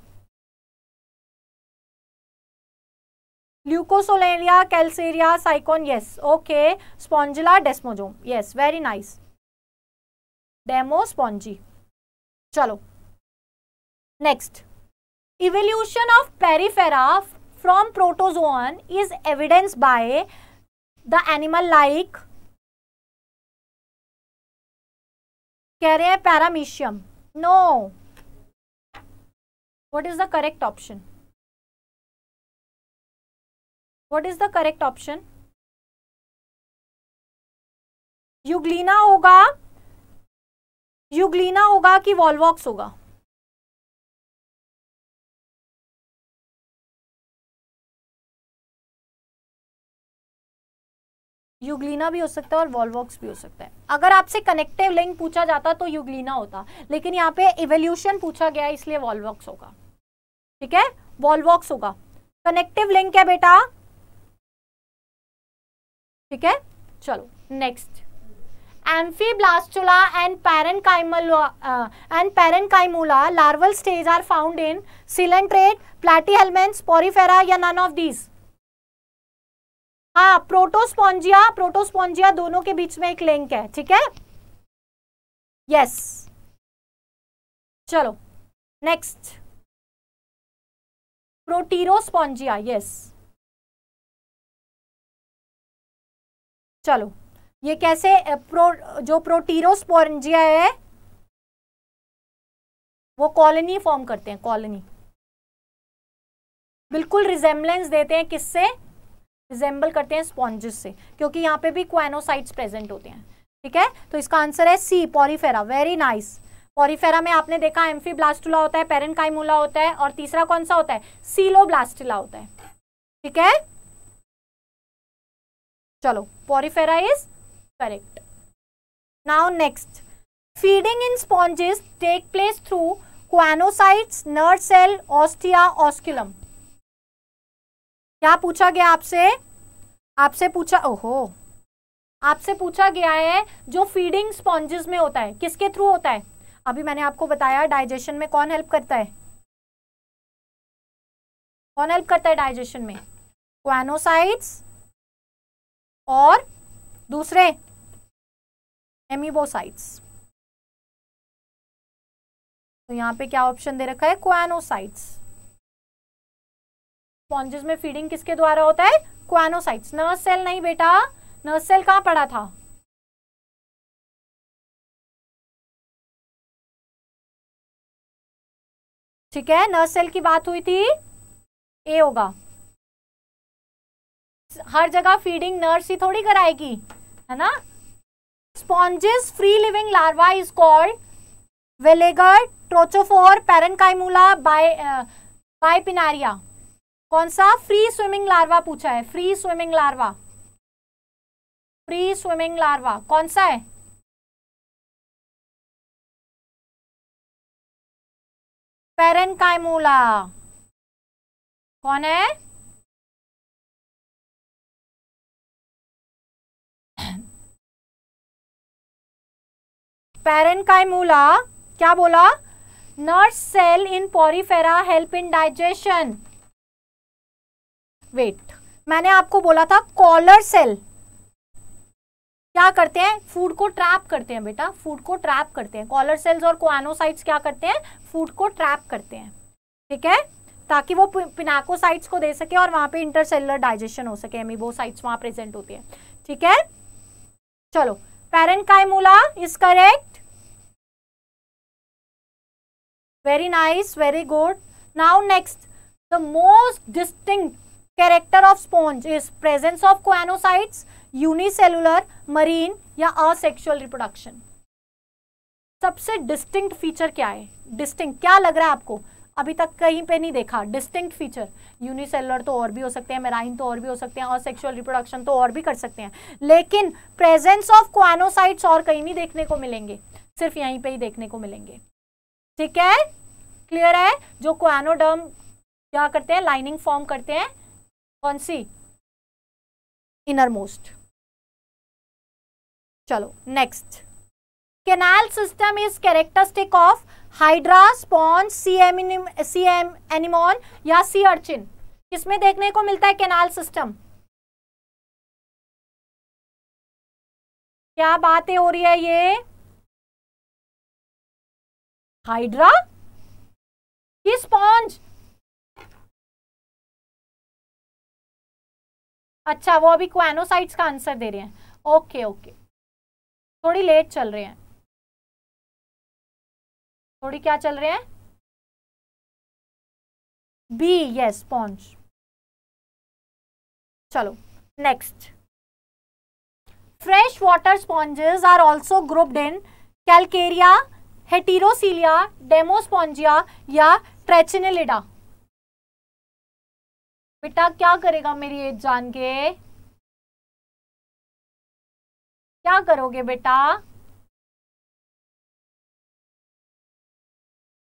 Leucosolenia Calcarea Sycon yes okay Spongilla desmosome yes very nice Demospongiae चलो next evolution of periphera from protozoan is evidence by the animal like कह रहे हैं Paramecium no what is the correct option what is the correct option Euglena होगा युगलीना होगा कि वॉलवॉक्स होगा यूग्लिना भी हो सकता है और वॉलवॉक्स भी हो सकता है अगर आपसे कनेक्टिव लिंक पूछा जाता तो यूग्लिना होता लेकिन यहाँ पे इवोल्यूशन पूछा गया इसलिए वॉलवॉक्स होगा ठीक है वॉलवॉक्स होगा कनेक्टिव लिंक है बेटा ठीक है चलो next blastula and parenchymula and parenchymula larval stage are found in coelenterate platyhelminth Porifera या नन ऑफ दीज हाँ प्रोटोस्पॉन्जिया प्रोटोस्पॉन्जिया दोनों के बीच में एक लिंक है ठीक है यस चलो नेक्स्ट प्रोटीरोस्पॉन्जिया यस चलो ये कैसे प्रो जो प्रोटीरोस्पॉन्जिया है वो कॉलोनी फॉर्म करते हैं कॉलोनी बिल्कुल रिजेम्बलेंस देते हैं किससे रिजेंबल करते हैं स्पॉन्जेस से क्योंकि यहाँ पे भी क्वाइनोसाइट्स प्रेजेंट होते हैं ठीक है तो इसका आंसर है C Porifera very nice Porifera में आपने देखा एम्फी होता है पेरन होता है और तीसरा कौन सा होता है सीलो होता है ठीक है चलो Porifera is correct now next feeding in sponges take place through choanocytes nerve cell ostia osculum क्या पूछा गया आपसे आपसे पूछा ओहो आपसे पूछा गया है जो फीडिंग स्पॉन्जेस में होता है किसके थ्रू होता है अभी मैंने आपको बताया डाइजेशन में कौन हेल्प करता है कौन हेल्प करता है डाइजेशन में क्वानोसाइड्स और दूसरे एमिबोसाइट्स तो यहां पे क्या ऑप्शन दे रखा है क्वानोसाइट्स स्पॉन्जेस में फीडिंग किसके द्वारा होता है क्वानोसाइट्स नर्स सेल नहीं बेटा नर्स सेल कहाँ पड़ा था ठीक है नर्स सेल की बात हुई थी ए होगा हर जगह फीडिंग नर्स ही थोड़ी कराएगी है ना sponges free living larva is called veliger trochophore parenchymula bipinnaria कौन सा फ्री स्विमिंग लार्वा पूछा है free swimming larva free swimming larva कौन सा है पेरन कायमूला कौन है पेरन कायमूला क्या बोला nurse cell in Porifera help in digestion wait मैंने आपको बोला था कॉलर सेल क्या करते हैं फूड को ट्रैप करते हैं बेटा फूड को ट्रैप करते हैं कॉलर सेल्स और कोआनोसाइट्स क्या करते हैं फूड को ट्रैप करते हैं ठीक है ताकि वो पिनाकोसाइट्स को दे सके और वहां पे इंटरसेलर डाइजेशन हो सके एमिबोसाइट्स वहां प्रेजेंट होती है ठीक है चलो parenchymula is correct very nice very good now next the most distinct character of sponge is presence of choanocytes unicellular marine या असेक्सुअल रिप्रोडक्शन सबसे डिस्टिंक्ट फीचर क्या है डिस्टिंक्ट क्या लग रहा है आपको अभी तक कहीं पे नहीं देखा डिस्टिंक्ट फीचर यूनिसेलर तो और भी हो सकते हैं मेराइन तो और भी हो सकते हैं और सेक्सुअल रिप्रोडक्शन तो और भी कर सकते हैं लेकिन प्रेजेंस ऑफ क्वानोसाइट्स और कहीं नहीं देखने को मिलेंगे सिर्फ यहीं पे ही देखने को मिलेंगे ठीक है क्लियर है जो क्वानोडर्म क्या करते हैं लाइनिंग फॉर्म करते हैं कौन सी इनर मोस्ट चलो next canal system is characteristic of hydra sponge sea um sea um anemone या सी अर्चिन किसमें देखने को मिलता है कैनाल सिस्टम क्या बातें हो रही है ये हाइड्रा ये स्पॉन्ज अच्छा वो अभी क्वानोसाइट्स का आंसर दे रहे हैं ओके ओके थोड़ी लेट चल रहे हैं थोड़ी क्या चल रहे हैं बी यस स्पॉन्ज चलो next fresh water sponges are also grouped in Calcarea Heterocoelia Demospongiae या ट्रेचिनिलिडा बेटा क्या करेगा मेरी एज जान के क्या करोगे बेटा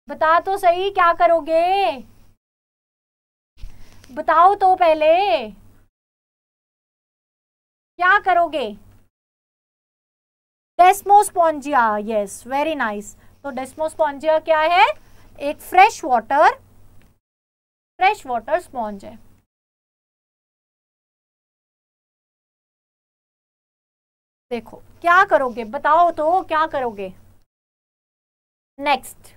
बता तो सही क्या करोगे बताओ तो पहले क्या करोगे डेस्मोस्पॉन्जिया यस वेरी नाइस तो डेस्मोस्पॉन्जिया क्या है एक fresh water fresh water sponge है देखो क्या करोगे बताओ तो क्या करोगे next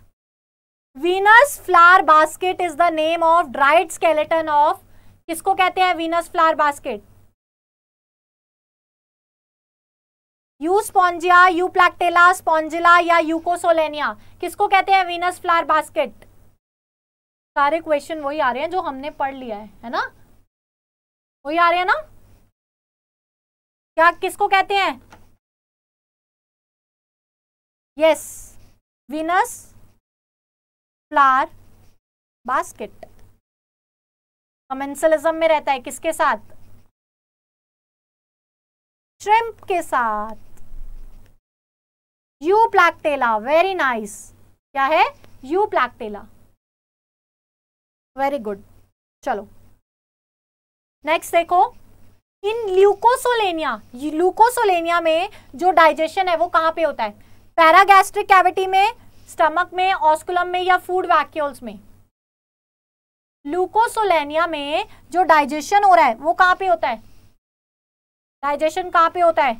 Venus flower basket is the name of dried skeleton of किसको कहते हैं Venus flower basket Euspongia Euplectella Spongilla या यूकोसोलेनिया किसको कहते हैं वीनस फ्लावर बास्केट सारे क्वेश्चन वही आ रहे हैं जो हमने पढ़ लिया है है ना वही आ रहे हैं ना क्या किसको कहते हैं yes Venus flower basket commensalism में रहता है किसके साथ श्रिम्प के साथ यू टेला वेरी नाइस क्या है यू टेला वेरी गुड चलो नेक्स्ट देखो इन ल्यूकोसोलेनिया ल्यूकोसोलेनिया में जो डाइजेशन है वो कहाँ पे होता है पैरागैस्ट्रिक कैविटी में स्टमक में ऑस्कुलम में या फूड वैक्यूल्स में ल्यूकोसोलेनिया में जो डाइजेशन हो रहा है वो कहाँ पे होता है डाइजेशन कहाँ पे होता है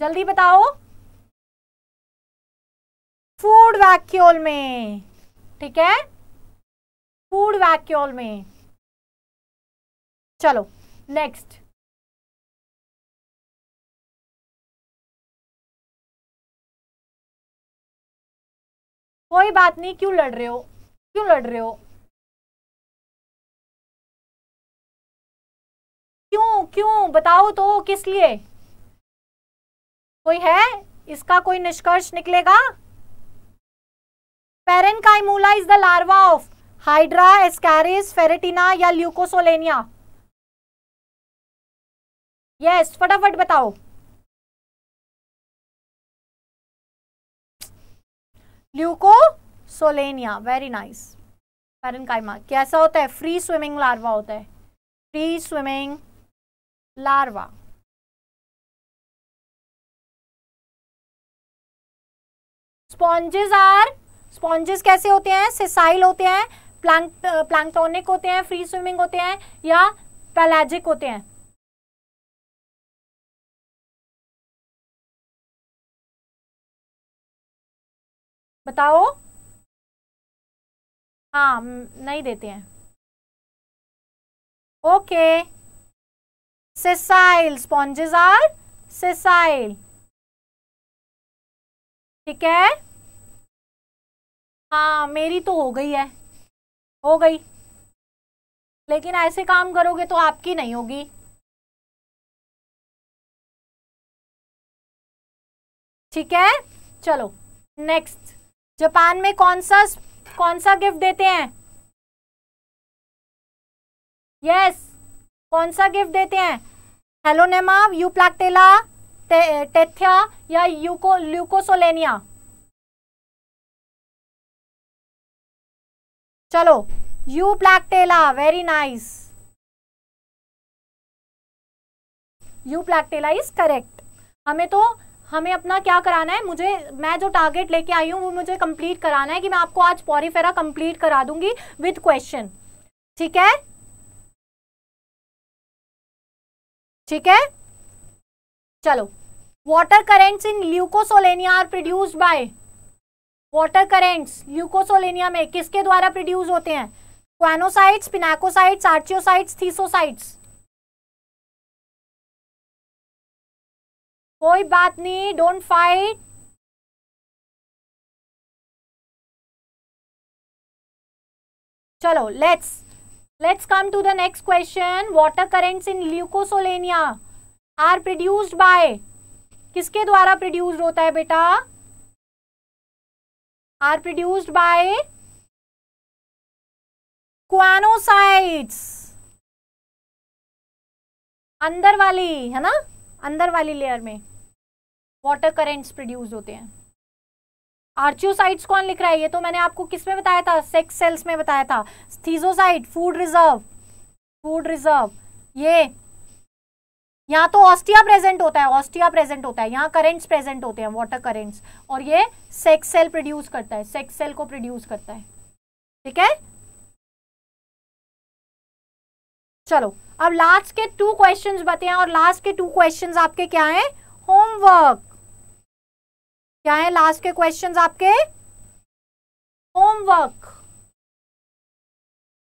जल्दी बताओ फूड वैक्यूल में ठीक है फूड वैक्यूल में चलो नेक्स्ट कोई बात नहीं क्यों लड़ रहे हो क्यों लड़ रहे हो क्यों क्यों बताओ तो किस लिए कोई है इसका कोई निष्कर्ष निकलेगा parenchymula is the larva of hydra Ascaris Pheretima या ल्यूकोसोलेनिया यस फटाफट बताओ Leucosolenia very nice parenchyma कैसा होता है फ्री स्विमिंग लार्वा होता है free swimming larva sponges are sponges कैसे होते हैं सिसाइल होते हैं प्लांट प्लांटोनिक होते हैं फ्री स्विमिंग होते हैं या पैलाजिक होते हैं बताओ हाँ नहीं देते हैं okay sessile sponges are sessile ठीक है हाँ मेरी तो हो गई है हो गई लेकिन ऐसे काम करोगे तो आपकी नहीं होगी ठीक है चलो नेक्स्ट जापान में कौन सा कौन सा गिफ्ट देते हैं यस yes, कौन सा गिफ्ट देते हैं हेलो नेमा यू प्लाक्टेला टेथिया या यूको ल्यूकोसोलेनिया चलो Euplectella very nice Euplectella is correct हमें तो हमें अपना क्या कराना है मुझे मैं जो टारगेट लेके आई हूँ वो मुझे कंप्लीट कराना है कि मैं आपको आज पॉरीफेरा कंप्लीट करा दूंगी विद क्वेश्चन ठीक है ठीक है चलो water currents in Leucosolenia are produced by water currents Leucosolenia में किसके द्वारा प्रोड्यूस होते हैं क्वानोसाइट्स पिनाकोसाइट्स आर्चियोसाइट्स थीसोसाइट्स कोई बात नहीं डोंट फाइट चलो let's let's come to the next question water currents in leucosolenia are produced by किसके द्वारा प्रोड्यूस्ड होता है बेटा are produced by क्वानोसाइट्स अंदर वाली है ना अंदर वाली लेयर में वाटर करेंट्स प्रोड्यूस होते हैं आर्चियोसाइट्स कौन लिख रहा है ये तो मैंने आपको किस में बताया था सेक्स सेल्स में बताया था thesocyte food reserve food reserve ये यहाँ तो ऑस्टिया प्रेजेंट होता है ऑस्टिया प्रेजेंट होता है यहाँ करेंट्स प्रेजेंट होते हैं वाटर करेंट्स और ये सेक्स सेल प्रोड्यूस करता है सेक्स सेल को प्रोड्यूस करता है ठीक है चलो अब लास्ट के टू क्वेश्चंस बते हैं और लास्ट के टू क्वेश्चंस आपके क्या हैं होमवर्क क्या है लास्ट के क्वेश्चन आपके होमवर्क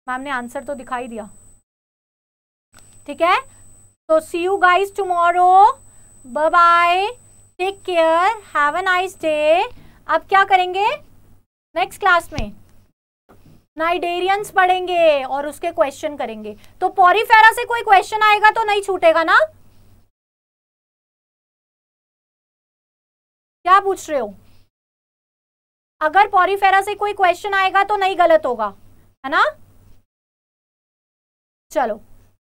मैम ने आंसर तो दिखाई दिया ठीक है So see you guys tomorrow. Bye bye. Take care have a nice day अब क्या करेंगे नेक्स्ट क्लास में नाइडेरियंस पढ़ेंगे और उसके क्वेश्चन करेंगे तो पॉरीफेरा से कोई क्वेश्चन आएगा तो नहीं छूटेगा ना क्या पूछ रहे हो अगर पॉरीफेरा से कोई क्वेश्चन आएगा तो नहीं गलत होगा है ना चलो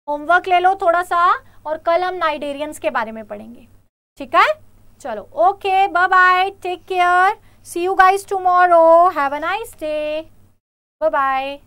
होमवर्क ले लो थोड़ा सा और कल हम नाइडेरियंस के बारे में पढ़ेंगे ठीक है चलो okay bye bye take care see you guys tomorrow have a nice day bye bye